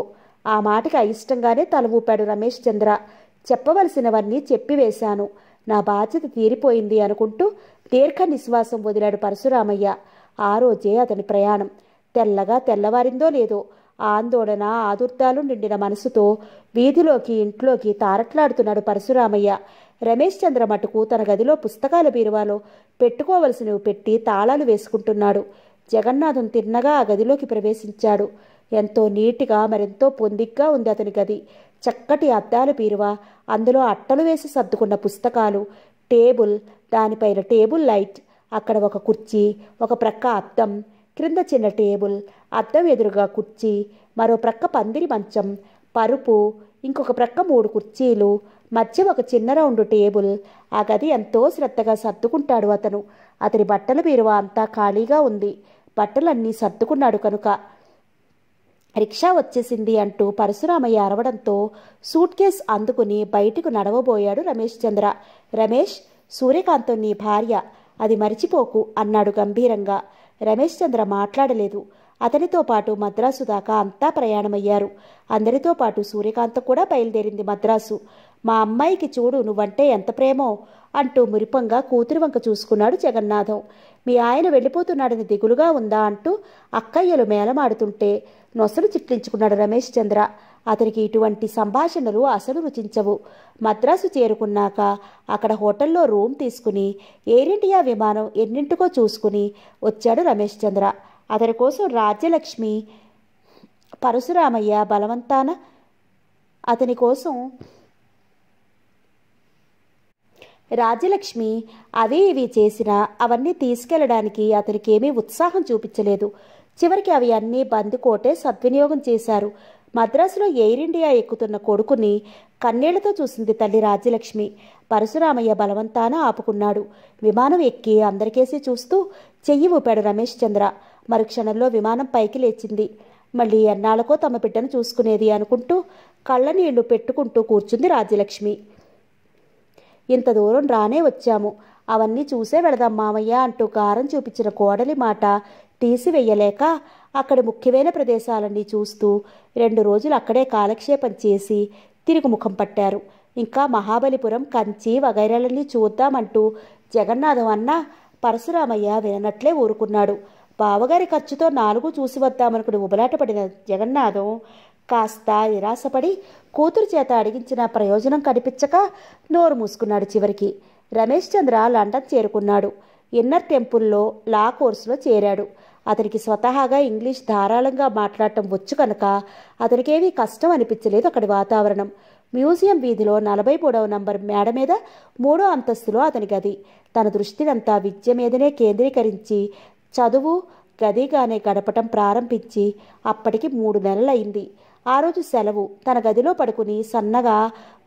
[SPEAKER 1] ఆ మాటకి అయిష్టంగానే తల ఊపాడు రమేష్ చంద్ర చెప్పవలసినవన్నీ చెప్పివేశాను నా బాధ్యత తీరిపోయింది అనుకుంటూ దీర్ఘ నిశ్వాసం వదిలాడు పరశురామయ్య ఆ రోజే అతని ప్రయాణం తెల్లగా తెల్లవారిందో లేదో ఆందోళన ఆదుర్దాలు నిండిన మనసుతో వీధిలోకి ఇంట్లోకి తారట్లాడుతున్నాడు పరశురామయ్య రమేష్ చంద్ర మటుకు తన గదిలో పుస్తకాల బీరువాలో పెట్టుకోవలసినవి పెట్టి తాళాలు వేసుకుంటున్నాడు జగన్నాథం తిన్నగా ఆ గదిలోకి ప్రవేశించాడు ఎంతో నీటిగా మరెంతో పొందిగ్గా ఉంది అతని గది చక్కటి అద్దాల బీరువ అందులో అట్టలు వేసి సర్దుకున్న పుస్తకాలు టేబుల్ దానిపైన టేబుల్ లైట్ అక్కడ ఒక కుర్చీ ఒక ప్రక్క అద్దం క్రింద చిన్న టేబుల్ అద్దం ఎదురుగా కుర్చీ మరో ప్రక్క పందిరి మంచం పరుపు ఇంకొక ప్రక్క మూడు కుర్చీలు మధ్య ఒక చిన్న రౌండ్ టేబుల్ ఆ గది ఎంతో శ్రద్ధగా సర్దుకుంటాడు అతను అతని బట్టల బీరువా అంతా ఖాళీగా ఉంది బట్టలన్నీ సర్దుకున్నాడు కనుక రిక్షా వచ్చేసింది అంటూ పరశురామయ్య అరవడంతో సూట్ కేస్ అందుకుని బయటకు నడవబోయాడు రమేష్ చంద్ర రమేష్ సూర్యకాంత్ నీ భార్య అది మరిచిపోకు అన్నాడు గంభీరంగా రమేష్ చంద్ర మాట్లాడలేదు అతనితో పాటు మద్రాసు దాకా అంతా ప్రయాణమయ్యారు అందరితో పాటు సూర్యకాంత కూడా బయలుదేరింది మద్రాసు మా అమ్మాయికి చూడు నువ్వంటే ఎంత ప్రేమో అంటూ మురిపంగా కూతురి వంక చూసుకున్నాడు జగన్నాథం మీ ఆయన వెళ్ళిపోతున్నాడని దిగులుగా ఉందా అంటూ అక్కయ్యలు మేళమాడుతుంటే నొసలు చిట్లించుకున్నాడు రమేష్ చంద్ర అతనికి ఇటువంటి సంభాషణలు అసలు రుచించవు మద్రాసు చేరుకున్నాక అక్కడ హోటల్లో రూమ్ తీసుకుని ఎయిర్ ఇండియా విమానం ఎన్నింటికో చూసుకుని వచ్చాడు రమేష్ చంద్ర అతని కోసం రాజ్యలక్ష్మి పరశురామయ్య బలవంతాన అతని కోసం రాజ్యలక్ష్మి అవి ఇవి చేసినా అవన్నీ తీసుకెళ్లడానికి అతనికి ఏమీ ఉత్సాహం చూపించలేదు చివరికి అవి అన్నీ బందుకోటే సద్వినియోగం చేశారు మద్రాసులో ఎయిర్ ఇండియా ఎక్కుతున్న కొడుకుని కన్నీళ్లతో చూసింది తల్లి రాజ్యలక్ష్మి పరశురామయ్య బలవంతాన ఆపుకున్నాడు విమానం ఎక్కి అందరికేసి చూస్తూ చెయ్యి ఊపాడు రమేష్ చంద్ర మరుక్షణంలో విమానం పైకి లేచింది మళ్ళీ ఎన్నాళ్ళకో తమ బిడ్డను చూసుకునేది అనుకుంటూ కళ్ళనీళ్లు పెట్టుకుంటూ కూర్చుంది రాజ్యలక్ష్మి ఇంత దూరం రానే వచ్చాము అవన్నీ చూసే వెళదాం మామయ్య అంటూ కారం చూపించిన కోడలి మాట తీసివేయలేక అక్కడి ముఖ్యమైన ప్రదేశాలన్నీ చూస్తూ రెండు రోజులు అక్కడే కాలక్షేపం చేసి తిరుగు ముఖం పట్టారు ఇంకా మహాబలిపురం కంచి వగైరాలన్నీ చూద్దామంటూ జగన్నాథం అన్న పరశురామయ్య విననట్లే ఊరుకున్నాడు బావగారి ఖర్చుతో నాలుగు చూసి వద్దామనుకుని ఉబలాట పడిన జగన్నాథం కాస్త నిరాశపడి కూతురు చేత అడిగించిన ప్రయోజనం కనిపించక నోరు మూసుకున్నాడు చివరికి రమేష్ చంద్ర లండన్ చేరుకున్నాడు ఇన్నర్ టెంపుల్లో లా కోర్సులో చేరాడు అతనికి స్వతహాగా ఇంగ్లీష్ ధారాళంగా మాట్లాడటం వచ్చు కనుక అతనికేమీ కష్టం అనిపించలేదు అక్కడి వాతావరణం మ్యూజియం వీధిలో నలభై మూడవ నంబర్ మేడ మీద మూడో అంతస్తులో అతని గది తన దృష్టినంతా విద్య మీదనే కేంద్రీకరించి చదువు గదిగానే గడపటం ప్రారంభించి అప్పటికి మూడు నెలలైంది ఆ రోజు సెలవు తన గదిలో పడుకుని సన్నగా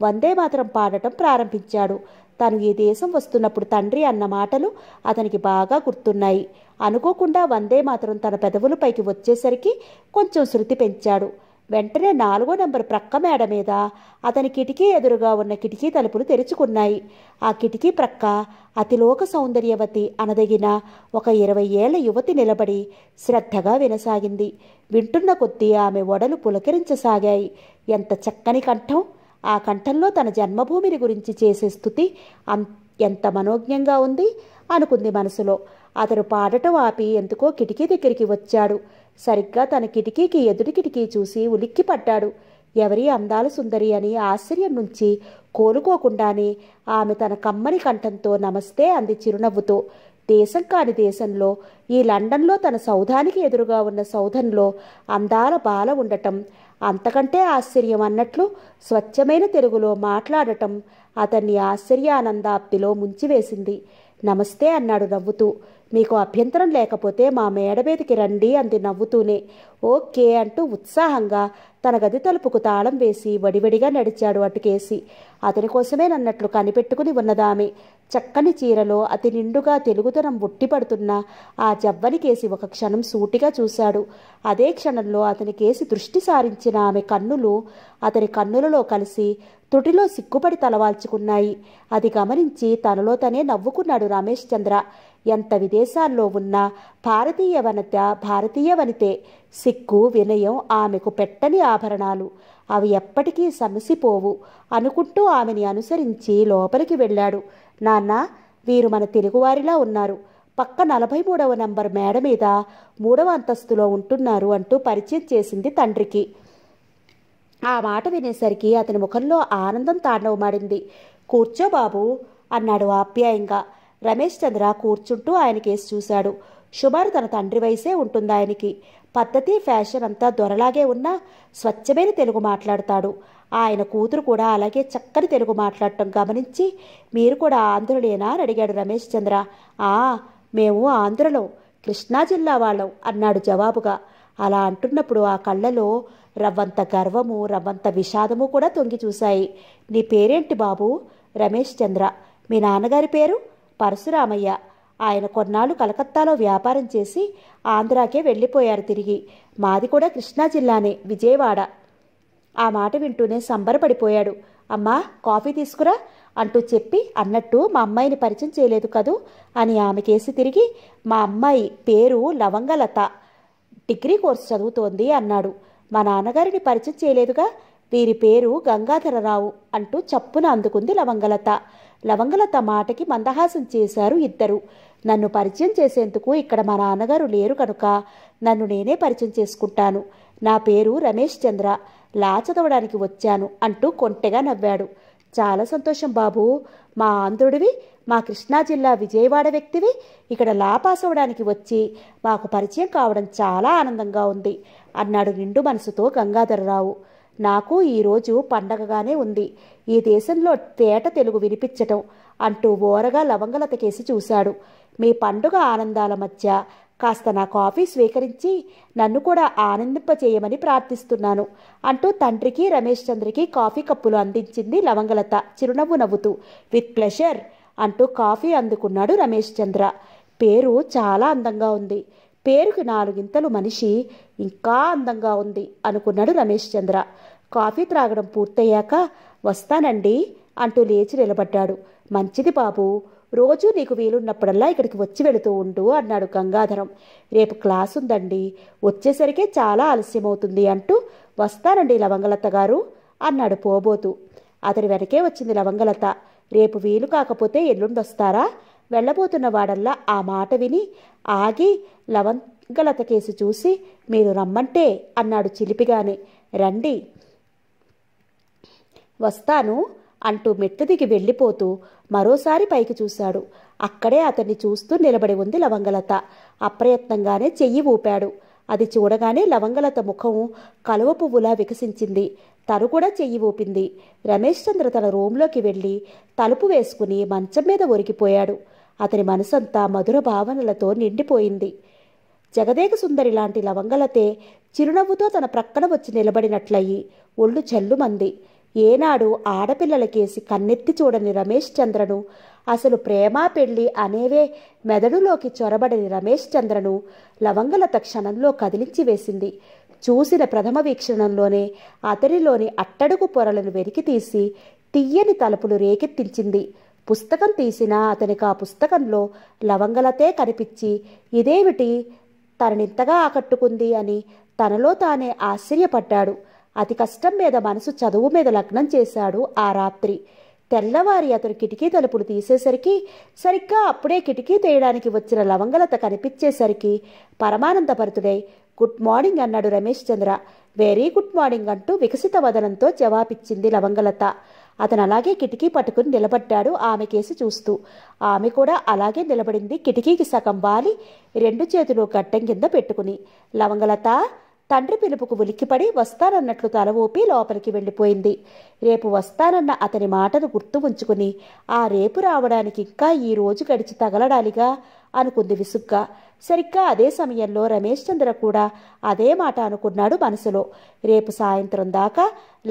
[SPEAKER 1] వందే మాత్రం పాడటం ప్రారంభించాడు తను ఈ దేశం వస్తున్నప్పుడు తండ్రి అన్న మాటలు అతనికి బాగా గుర్తున్నాయి అనుకోకుండా వందే మాత్రం తన పెదవులపైకి వచ్చేసరికి కొంచెం శృతి పెంచాడు వెంటనే నాలుగో నెంబర్ ప్రక్క మేడ మీద అతని కిటికీ ఎదురుగా ఉన్న కిటికీ తలుపులు తెరుచుకున్నాయి ఆ కిటికీ ప్రక్క అతిలోక సౌందర్యవతి అనదగిన ఒక ఇరవై ఏళ్ల యువతి నిలబడి శ్రద్ధగా వినసాగింది వింటున్న కొద్దీ ఆమె ఒడలు పులకరించసాగాయి ఎంత చక్కని కంఠం ఆ కంఠంలో తన జన్మభూమిని గురించి చేసే స్థుతి అం ఎంత మనోజ్ఞంగా ఉంది అనుకుంది మనసులో అతను పాడటం ఆపి ఎందుకో కిటికీ దగ్గరికి వచ్చాడు సరిగ్గా తన కిటికీకి ఎదుటి కిటికీ చూసి ఉలిక్కి పడ్డాడు ఎవరి అందాల సుందరి అని ఆశ్చర్యం నుంచి కోలుకోకుండానే ఆమె తన కమ్మని కంఠంతో నమస్తే అంది చిరునవ్వుతో దేశం కాని దేశంలో ఈ లండన్లో తన సౌధానికి ఎదురుగా ఉన్న సౌధంలో అందాల బాల ఉండటం అంతకంటే ఆశ్చర్యం అన్నట్లు స్వచ్ఛమైన తెలుగులో మాట్లాడటం అతన్ని ఆశ్చర్యానందాప్తిలో ముంచివేసింది నమస్తే అన్నాడు నవ్వుతూ మీకు అభ్యంతరం లేకపోతే మా మేడ మీదకి రండి అంది నవ్వుతూనే ఓకే అంటూ ఉత్సాహంగా తన గది తలుపుకు తాళం వేసి వడివడిగా నడిచాడు అటుకేసి అతని కోసమే నన్నట్లు కనిపెట్టుకుని ఉన్నదామె చక్కని చీరలో అతి నిండుగా తెలుగుతనం ఉట్టిపడుతున్న ఆ జవ్వని కేసి ఒక క్షణం సూటిగా చూశాడు అదే క్షణంలో అతని కేసి దృష్టి సారించిన ఆమె కన్నులు అతని కన్నులలో కలిసి తుటిలో సిగ్గుపడి తలవాల్చుకున్నాయి అది గమనించి తనలో తనే నవ్వుకున్నాడు రమేష్ చంద్ర ఎంత విదేశాల్లో ఉన్న భారతీయ వనిత భారతీయ వనితే సిగ్గు వినయం ఆమెకు పెట్టని ఆభరణాలు అవి ఎప్పటికీ సమసిపోవు అనుకుంటూ ఆమెని అనుసరించి లోపలికి వెళ్ళాడు నాన్న వీరు మన తెలుగువారిలా ఉన్నారు పక్క నలభై మూడవ నంబర్ మేడ మీద మూడవ అంతస్తులో ఉంటున్నారు అంటూ పరిచయం చేసింది తండ్రికి ఆ మాట వినేసరికి అతని ముఖంలో ఆనందం తాండవమాడింది కూర్చో బాబు అన్నాడు ఆప్యాయంగా రమేష్ చంద్ర కూర్చుంటూ ఆయనకేసి చూశాడు షుమారు తన తండ్రి వయసే ఉంటుంది ఆయనకి పద్ధతి ఫ్యాషన్ అంతా దొరలాగే ఉన్నా స్వచ్ఛమైన తెలుగు మాట్లాడతాడు ఆయన కూతురు కూడా అలాగే చక్కని తెలుగు మాట్లాడటం గమనించి మీరు కూడా ఆంధ్రులేనా అని అడిగాడు రమేష్ చంద్ర ఆ మేము ఆంధ్రలో కృష్ణా జిల్లా వాళ్ళం అన్నాడు జవాబుగా అలా అంటున్నప్పుడు ఆ కళ్ళలో రవ్వంత గర్వము రవ్వంత విషాదము కూడా తొంగి చూశాయి నీ పేరేంటి బాబు రమేష్ చంద్ర మీ నాన్నగారి పేరు పరశురామయ్య ఆయన కొన్నాళ్ళు కలకత్తాలో వ్యాపారం చేసి ఆంధ్రాకే వెళ్ళిపోయారు తిరిగి మాది కూడా కృష్ణా జిల్లానే విజయవాడ ఆ మాట వింటూనే సంబరపడిపోయాడు అమ్మా కాఫీ తీసుకురా అంటూ చెప్పి అన్నట్టు మా అమ్మాయిని పరిచయం చేయలేదు కదూ అని ఆమెకేసి తిరిగి మా అమ్మాయి పేరు లవంగలత డిగ్రీ కోర్సు చదువుతోంది అన్నాడు మా నాన్నగారిని పరిచయం చేయలేదుగా వీరి పేరు గంగాధరరావు అంటూ చప్పున అందుకుంది లవంగలత లవంగలత మాటకి మందహాసం చేశారు ఇద్దరు నన్ను పరిచయం చేసేందుకు ఇక్కడ మా నాన్నగారు లేరు కనుక నన్ను నేనే పరిచయం చేసుకుంటాను నా పేరు రమేష్ చంద్ర లా చదవడానికి వచ్చాను అంటూ కొంటెగా నవ్వాడు చాలా సంతోషం బాబు మా ఆంధ్రుడివి మా కృష్ణా జిల్లా విజయవాడ వ్యక్తివి ఇక్కడ లా పాస్ అవడానికి వచ్చి మాకు పరిచయం కావడం చాలా ఆనందంగా ఉంది అన్నాడు నిండు మనసుతో గంగాధరరావు నాకు ఈరోజు పండగగానే ఉంది ఈ దేశంలో తేట తెలుగు వినిపించటం అంటూ ఓరగా లవంగలతకేసి చూశాడు మీ పండుగ ఆనందాల మధ్య కాస్త నా కాఫీ స్వీకరించి నన్ను కూడా ఆనందింపచేయమని ప్రార్థిస్తున్నాను అంటూ తండ్రికి రమేష్ చంద్రకి కాఫీ కప్పులు అందించింది లవంగలత చిరునవ్వు నవ్వుతూ విత్ ప్లెషర్ అంటూ కాఫీ అందుకున్నాడు రమేష్ చంద్ర పేరు చాలా అందంగా ఉంది పేరుకి నాలుగింతలు మనిషి ఇంకా అందంగా ఉంది అనుకున్నాడు రమేష్ చంద్ర కాఫీ త్రాగడం పూర్తయ్యాక వస్తానండి అంటూ లేచి నిలబడ్డాడు మంచిది బాబు రోజు నీకు వీలున్నప్పుడల్లా ఇక్కడికి వచ్చి వెళుతూ ఉండు అన్నాడు గంగాధరం రేపు క్లాస్ ఉందండి వచ్చేసరికే చాలా ఆలస్యమవుతుంది అంటూ వస్తానండి లవంగలత గారు అన్నాడు పోబోతూ అతని వెనకే వచ్చింది లవంగలత రేపు వీలు కాకపోతే ఎల్లుండొస్తారా వెళ్ళబోతున్న వాడల్లా ఆ మాట విని ఆగి లవంగలత కేసు చూసి మీరు రమ్మంటే అన్నాడు చిలిపిగానే రండి వస్తాను అంటూ మెట్లు దిగి వెళ్ళిపోతూ మరోసారి పైకి చూశాడు అక్కడే అతన్ని చూస్తూ నిలబడి ఉంది లవంగలత అప్రయత్నంగానే చెయ్యి ఊపాడు అది చూడగానే లవంగలత ముఖం కలువ పువ్వులా వికసించింది తను కూడా చెయ్యి ఊపింది రమేష్ చంద్ర తన రూంలోకి వెళ్ళి తలుపు వేసుకుని మంచం మీద ఒరిగిపోయాడు అతని మనసంతా మధుర భావనలతో నిండిపోయింది జగదేక సుందరి లాంటి లవంగలతే చిరునవ్వుతో తన ప్రక్కన వచ్చి నిలబడినట్లయి ఒళ్ళు చెల్లుమంది ఏనాడు ఆడపిల్లలకేసి కన్నెత్తి చూడని రమేష్ చంద్రను అసలు ప్రేమ పెళ్ళి అనేవే మెదడులోకి చొరబడని రమేష్ చంద్రను లవంగలత క్షణంలో కదిలించి వేసింది చూసిన ప్రథమ వీక్షణంలోనే అతనిలోని అట్టడుగు పొరలను వెరికి తీసి తీయని తలుపులు రేకెత్తించింది పుస్తకం తీసినా అతనికి ఆ పుస్తకంలో లవంగలతే కనిపించి ఇదేమిటి తననింతగా ఆకట్టుకుంది అని తనలో తానే ఆశ్చర్యపడ్డాడు అతి కష్టం మీద మనసు చదువు మీద లగ్నం చేశాడు ఆ రాత్రి తెల్లవారి అతను కిటికీ తలుపులు తీసేసరికి సరిగ్గా అప్పుడే కిటికీ తీయడానికి వచ్చిన లవంగలత కనిపించేసరికి పరమానందభరితుడై గుడ్ మార్నింగ్ అన్నాడు Ramesh Chandra very good morning అంటూ వికసిత వదనంతో జవాబిచ్చింది లవంగలత అతను అలాగే కిటికీ పట్టుకుని నిలబడ్డాడు ఆమె కేసి చూస్తూ ఆమె కూడా అలాగే నిలబడింది కిటికీకి సగం వాలి రెండు చేతులు గట్టం కింద పెట్టుకుని లవంగలత తండ్రి పిలుపుకు ఉలిక్కిపడి వస్తానన్నట్లు తల ఊపి లోపలికి వెళ్ళిపోయింది రేపు వస్తానన్న అతని మాటను గుర్తు ఉంచుకుని ఆ రేపు రావడానికి ఇంకా ఈ రోజు గడిచి తగలడాలిగా అనుకుంది విసుగ్గా సరిగ్గా అదే సమయంలో రమేష్ చంద్ర కూడా అదే మాట అనుకున్నాడు మనసులో రేపు సాయంత్రం దాకా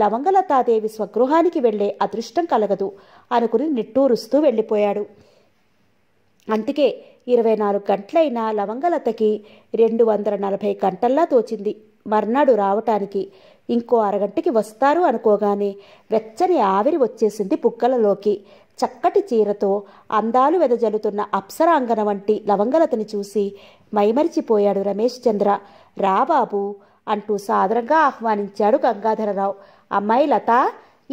[SPEAKER 1] లవంగలతాదేవి స్వగృహానికి వెళ్లే అదృష్టం కలగదు అనుకుని నిట్టూరుస్తూ వెళ్ళిపోయాడు అందుకే ఇరవై నాలుగు గంటలైన లవంగలతకి రెండు వందల నలభై గంటల్లా తోచింది మర్నాడు రావటానికి ఇంకో అరగంటకి వస్తారు అనుకోగానే వెచ్చని ఆవిరి వచ్చేసింది పుక్కలలోకి చక్కటి చీరతో అందాలు వెదజల్లుతున్న అప్సరాంగన వంటి లవంగలతని చూసి మైమరిచిపోయాడు రమేష్ చంద్ర రాబాబు అంటూ సాదరంగా ఆహ్వానించాడు గంగాధరరావు అమ్మాయి లత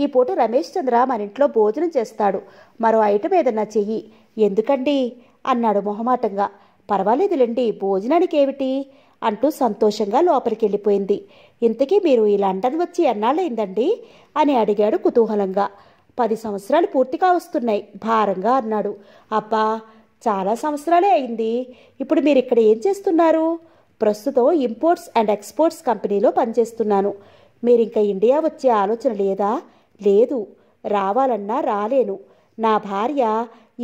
[SPEAKER 1] ఈ పూట రమేష్ చంద్ర మన ఇంట్లో భోజనం చేస్తాడు మరో ఐటమ్ ఏదన్నా చెయ్యి ఎందుకండి అన్నాడు మొహమాటంగా పర్వాలేదులేండి భోజనానికి ఏమిటి అంటూ సంతోషంగా లోపలికి వెళ్ళిపోయింది ఇంతకీ మీరు ఈ లండన్ వచ్చి ఎన్నాళ్ళైందండి అని అడిగాడు కుతూహలంగా పది సంవత్సరాలు పూర్తిగా వస్తున్నాయి భారంగా అన్నాడు అబ్బా చాలా సంవత్సరాలే అయింది ఇప్పుడు మీరు ఇక్కడ ఏం చేస్తున్నారు ప్రస్తుతం ఇంపోర్ట్స్ అండ్ ఎక్స్పోర్ట్స్ కంపెనీలో పనిచేస్తున్నాను మీరు ఇంకా ఇండియా వచ్చే ఆలోచన లేదా లేదు రావాలన్నా రాలేను నా భార్య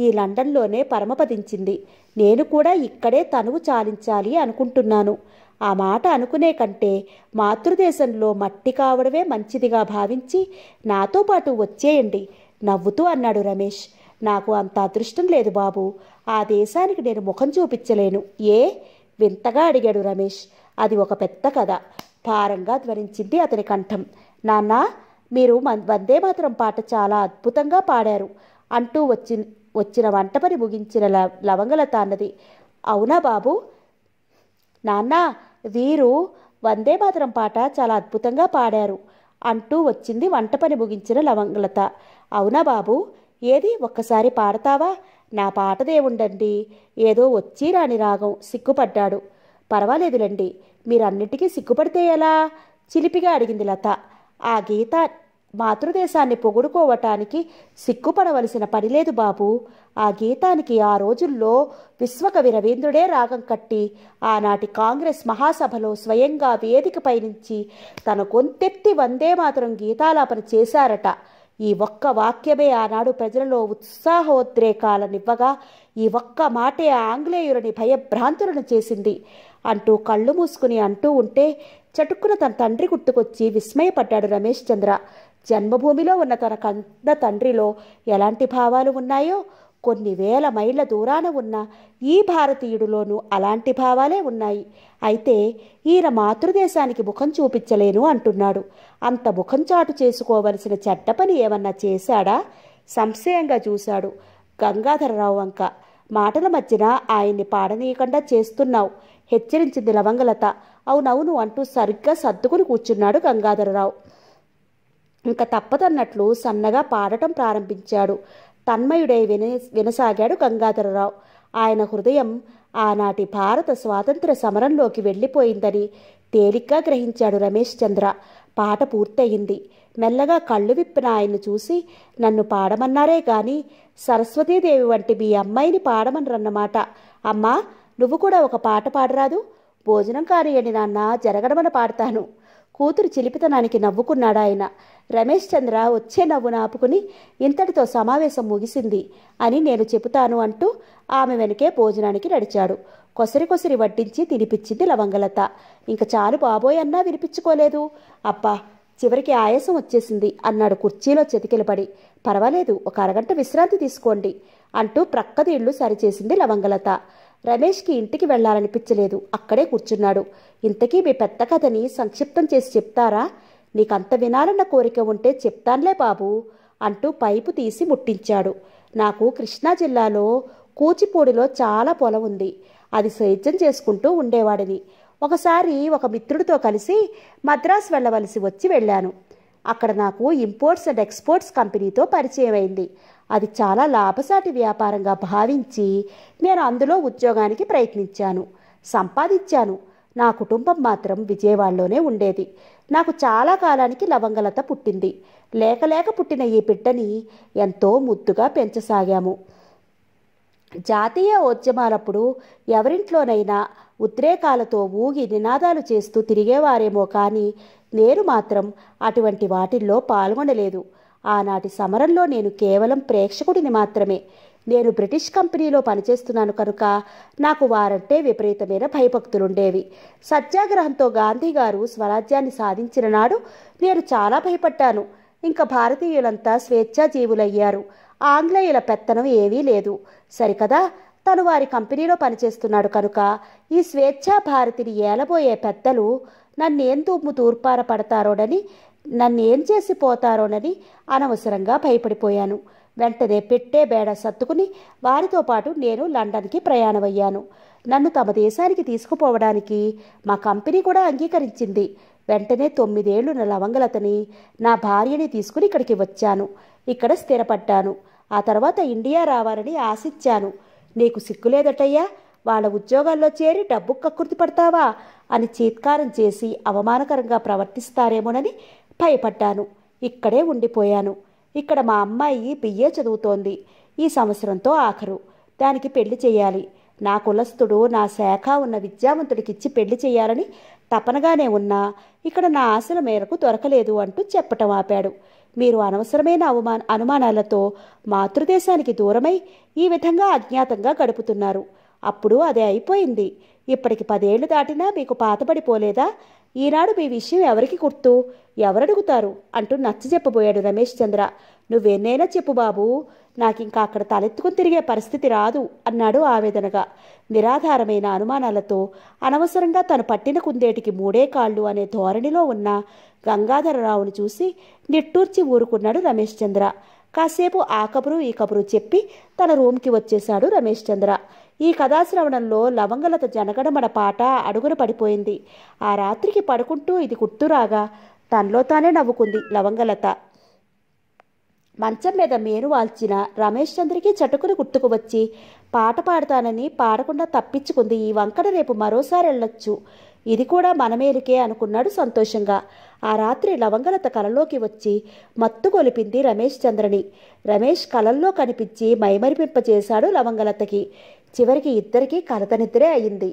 [SPEAKER 1] ఈ లండన్లోనే పరమపదించింది నేను కూడా ఇక్కడే తనువు చాలించాలి అనుకుంటున్నాను ఆ మాట అనుకునే కంటే మాతృదేశంలో మట్టి కావడమే మంచిదిగా భావించి నాతో పాటు వచ్చేయండి నవ్వుతూ అన్నాడు రమేష్ నాకు అంత అదృష్టం లేదు బాబు ఆ దేశానికి నేను ముఖం చూపించలేను ఏ వింతగా అడిగాడు రమేష్ అది ఒక పెద్ద కథ భారంగా ధ్వనించింది అతని కంఠం నాన్న మీరు వందేమాతరం పాట చాలా అద్భుతంగా పాడారు అంటూ వచ్చి వచ్చిన వంట పని ముగించిన లవంగలత అన్నది అవునా బాబు నాన్న వీరు వందే మాతరం పాట చాలా అద్భుతంగా పాడారు అంటూ వచ్చింది వంట పని ముగించిన లవంగలత అవునా బాబు ఏది ఒక్కసారి పాడతావా నా పాటదేముండండి ఏదో వచ్చి రాని రాగం సిగ్గుపడ్డాడు పర్వాలేదులండి మీరన్నిటికీ సిగ్గుపడితే ఎలా చిలిపిగా అడిగింది లత ఆ గీత మాతృదేశాన్ని పొగుడుకోవటానికి సిగ్గుపడవలసిన పనిలేదు బాబు ఆ గీతానికి ఆ రోజుల్లో విశ్వకవి రవీంద్రుడే రాగం కట్టి ఆనాటి కాంగ్రెస్ మహాసభలో స్వయంగా వేదిక పయనించి తన కొంతెత్తి వందే మాత్రం గీతాలాపన చేశారట ఈ ఒక్క వాక్యమే ఆనాడు ప్రజలలో ఉత్సాహోద్రేకాలనివ్వగా ఈ ఒక్క మాటే ఆంగ్లేయులని భయభ్రాంతులను చేసింది అంటూ కళ్ళు మూసుకుని అంటూ ఉంటే చటుక్కున తన తండ్రి గుర్తుకొచ్చి విస్మయపడ్డాడు రమేష్ చంద్ర జన్మభూమిలో ఉన్న తన కంద తండ్రిలో ఎలాంటి భావాలు ఉన్నాయో కొన్ని వేల మైళ్ళ దూరాన ఉన్న ఈ భారతీయుడిలోనూ అలాంటి భావాలే ఉన్నాయి అయితే ఈయన మాతృదేశానికి ముఖం చూపించలేను అంటున్నాడు అంత ముఖం చాటు చేసుకోవలసిన చెడ్డ పని ఏమన్నా చేశాడా సంశయంగా చూశాడు గంగాధరరావు వంక మాటల మధ్యన ఆయన్ని పాడనీయకుండా చేస్తున్నావు హెచ్చరించింది లవంగలత అవునవును అంటూ సరిగ్గా సర్దుకుని కూర్చున్నాడు గంగాధరరావు ఇంకా తప్పదన్నట్లు సన్నగా పాడటం ప్రారంభించాడు తన్మయుడై విన వినసాగాడు గంగాధరరావు ఆయన హృదయం ఆనాటి భారత స్వాతంత్ర సమరంలోకి వెళ్ళిపోయిందని తేలిగ్గా గ్రహించాడు రమేష్ చంద్ర పాట పూర్తయింది మెల్లగా కళ్ళు విప్పిన ఆయన్ను చూసి నన్ను పాడమన్నారే గాని సరస్వతీదేవి వంటి మీ అమ్మాయిని పాడమనరన్నమాట అమ్మా నువ్వు కూడా ఒక పాట పాడరాదు భోజనం కానియండి నాన్న జరగడమని పాడతాను కూతురు చిలిపితనానికి నవ్వుకున్నాడాయన రమేష్ చంద్ర వచ్చే నవ్వును ఆపుకుని ఇంతటితో సమావేశం ముగిసింది అని నేను చెబుతాను అంటూ ఆమె వెనుకే భోజనానికి నడిచాడు కొసరి కొసరి వడ్డించి తినిపించింది లవంగలత ఇంక చాలు బాబోయన్నా వినిపించుకోలేదు అప్పా చివరికి ఆయాసం వచ్చేసింది అన్నాడు కుర్చీలో చెతికిలబడి పర్వాలేదు ఒక అరగంట విశ్రాంతి తీసుకోండి అంటూ ప్రక్కది ప్రక్కదీళ్లు సరిచేసింది లవంగలత రమేష్కి ఇంటికి వెళ్ళాలనిపించలేదు అక్కడే కూర్చున్నాడు ఇంతకీ మీ పెద్ద కథని సంక్షిప్తం చేసి చెప్తారా నీకంత వినాలన్న కోరిక ఉంటే చెప్తాన్లే బాబు అంటూ పైపు తీసి ముట్టించాడు నాకు కృష్ణా జిల్లాలో కూచిపూడిలో చాలా పొలం ఉంది అది సేద్యం చేసుకుంటూ ఉండేవాడిని ఒకసారి ఒక మిత్రుడితో కలిసి మద్రాసు వెళ్ళవలసి వచ్చి వెళ్ళాను అక్కడ నాకు ఇంపోర్ట్స్ అండ్ ఎక్స్పోర్ట్స్ కంపెనీతో పరిచయం అయింది అది చాలా లాభసాటి వ్యాపారంగా భావించి నేను అందులో ఉద్యోగానికి ప్రయత్నించాను సంపాదించాను నా కుటుంబం మాత్రం విజయవాడలోనే ఉండేది నాకు చాలా కాలానికి లవంగలత పుట్టింది లేక లేక పుట్టిన ఈ బిడ్డని ఎంతో ముద్దుగా పెంచసాగాము జాతీయ ఉద్యమాలప్పుడు ఎవరింట్లోనైనా ఉద్రేకాలతో ఊగి నినాదాలు చేస్తూ తిరిగేవారేమో కానీ నేను మాత్రం అటువంటి వాటిల్లో పాల్గొనలేదు ఆనాటి సమరంలో నేను కేవలం ప్రేక్షకుడిని మాత్రమే నేను బ్రిటిష్ కంపెనీలో పనిచేస్తున్నాను కనుక నాకు వారంటే విపరీతమైన భయభక్తులుండేవి సత్యాగ్రహంతో గాంధీ గారు స్వరాజ్యాన్ని సాధించిన నాడు నేను చాలా భయపడ్డాను ఇంకా భారతీయులంతా స్వేచ్ఛాజీవులయ్యారు ఆంగ్లేయుల పెత్తనం ఏమీ లేదు సరికదా తను వారి కంపెనీలో పనిచేస్తున్నాడు కనుక ఈ స్వేచ్ఛా భారతిని ఏలబోయే పెద్దలు నన్నేందు తూర్పార పడతారోడని నన్ను ఏం చేసి పోతారోనని అనవసరంగా భయపడిపోయాను వెంటనే పెట్టే బేడ సత్తుకుని వారితో పాటు నేను లండన్కి ప్రయాణమయ్యాను నన్ను తమ దేశానికి తీసుకుపోవడానికి మా కంపెనీ కూడా అంగీకరించింది వెంటనే తొమ్మిదేళ్లు నా లవంగలతని నా భార్యని తీసుకుని ఇక్కడికి వచ్చాను ఇక్కడ స్థిరపడ్డాను ఆ తర్వాత ఇండియా రావాలని ఆశించాను నీకు సిగ్గులేదటయ్యా వాళ్ళ ఉద్యోగాల్లో చేరి డబ్బు కక్కుర్తి పడతావా అని చీత్కారం చేసి అవమానకరంగా ప్రవర్తిస్తారేమోనని భయపడ్డాను ఇక్కడే ఉండిపోయాను ఇక్కడ మా అమ్మాయి బిఏ చదువుతోంది ఈ సంవత్సరంతో ఆఖరు దానికి పెళ్లి చేయాలి నా కులస్థుడు నా శాఖ ఉన్న విద్యావంతుడికిచ్చి పెళ్లి చేయాలని తపనగానే ఉన్నా ఇక్కడ నా ఆశల మేరకు దొరకలేదు అంటూ చెప్పటం ఆపాడు మీరు అనవసరమైన అవమాన అనుమానాలతో మాతృదేశానికి దూరమై ఈ విధంగా అజ్ఞాతంగా గడుపుతున్నారు అప్పుడు అదే అయిపోయింది ఇప్పటికి పదేళ్లు దాటినా మీకు పాతబడిపోలేదా ఈనాడు మీ విషయం ఎవరికి గుర్తు ఎవరడుగుతారు అంటూ నచ్చ చెప్పబోయాడు రమేష్ చంద్ర నువ్వెన్నైనా చెప్పు బాబు నాకింకా అక్కడ తలెత్తుకుని తిరిగే పరిస్థితి రాదు అన్నాడు ఆవేదనగా నిరాధారమైన అనుమానాలతో అనవసరంగా తను పట్టిన కుందేటికి మూడే కాళ్ళు అనే ధోరణిలో ఉన్న గంగాధరరావును చూసి నిట్టూర్చి ఊరుకున్నాడు రమేష్ చంద్ర కాసేపు ఆ కబురు ఈ కబురు చెప్పి తన రూమ్కి వచ్చేశాడు రమేష్ చంద్ర ఈ కథాశ్రవణంలో లవంగలత జనగడమడ పాట అడుగున పడిపోయింది ఆ రాత్రికి పడుకుంటూ ఇది గుర్తురాగా తనలో తానే నవ్వుకుంది లవంగలత మంచం మీద మేను వాల్చిన రమేష్ చంద్రికి చటుకుని గుర్తుకు వచ్చి పాట పాడతానని పాడకుండా తప్పించుకుంది ఈ వంకట రేపు మరోసారి వెళ్ళొచ్చు ఇది కూడా మనమేలికే అనుకున్నాడు సంతోషంగా ఆ రాత్రి లవంగలత కలలోకి వచ్చి మత్తు కొలిపింది రమేష్ చంద్రని రమేష్ కలల్లో కనిపించి మైమరిపింపజేశాడు లవంగలతకి చివరికి ఇద్దరికీ కలతనిద్రే అయింది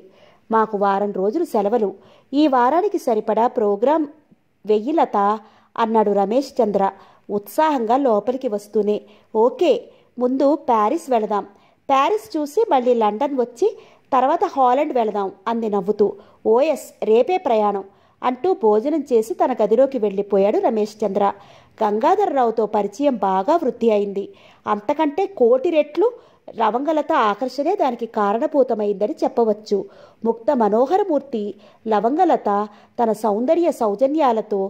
[SPEAKER 1] మాకు వారం రోజులు సెలవులు ఈ వారానికి సరిపడా ప్రోగ్రాం వెయ్యి లత అన్నాడు రమేష్ చంద్ర ఉత్సాహంగా లోపలికి వస్తూనే ఓకే ముందు ప్యారిస్ వెళదాం ప్యారిస్ చూసి మళ్ళీ లండన్ వచ్చి తర్వాత హాలండ్ వెళదాం అంది నవ్వుతూ ఓఎస్ రేపే ప్రయాణం అంటూ భోజనం చేసి తన గదిలోకి వెళ్ళిపోయాడు రమేష్ చంద్ర గంగాధరరావుతో పరిచయం బాగా వృద్ధి అయింది అంతకంటే కోటి రెట్లు లవంగలత ఆకర్షణే దానికి కారణభూతమైందని చెప్పవచ్చు ముక్త మనోహరమూర్తి లవంగలత తన సౌందర్య సౌజన్యాలతో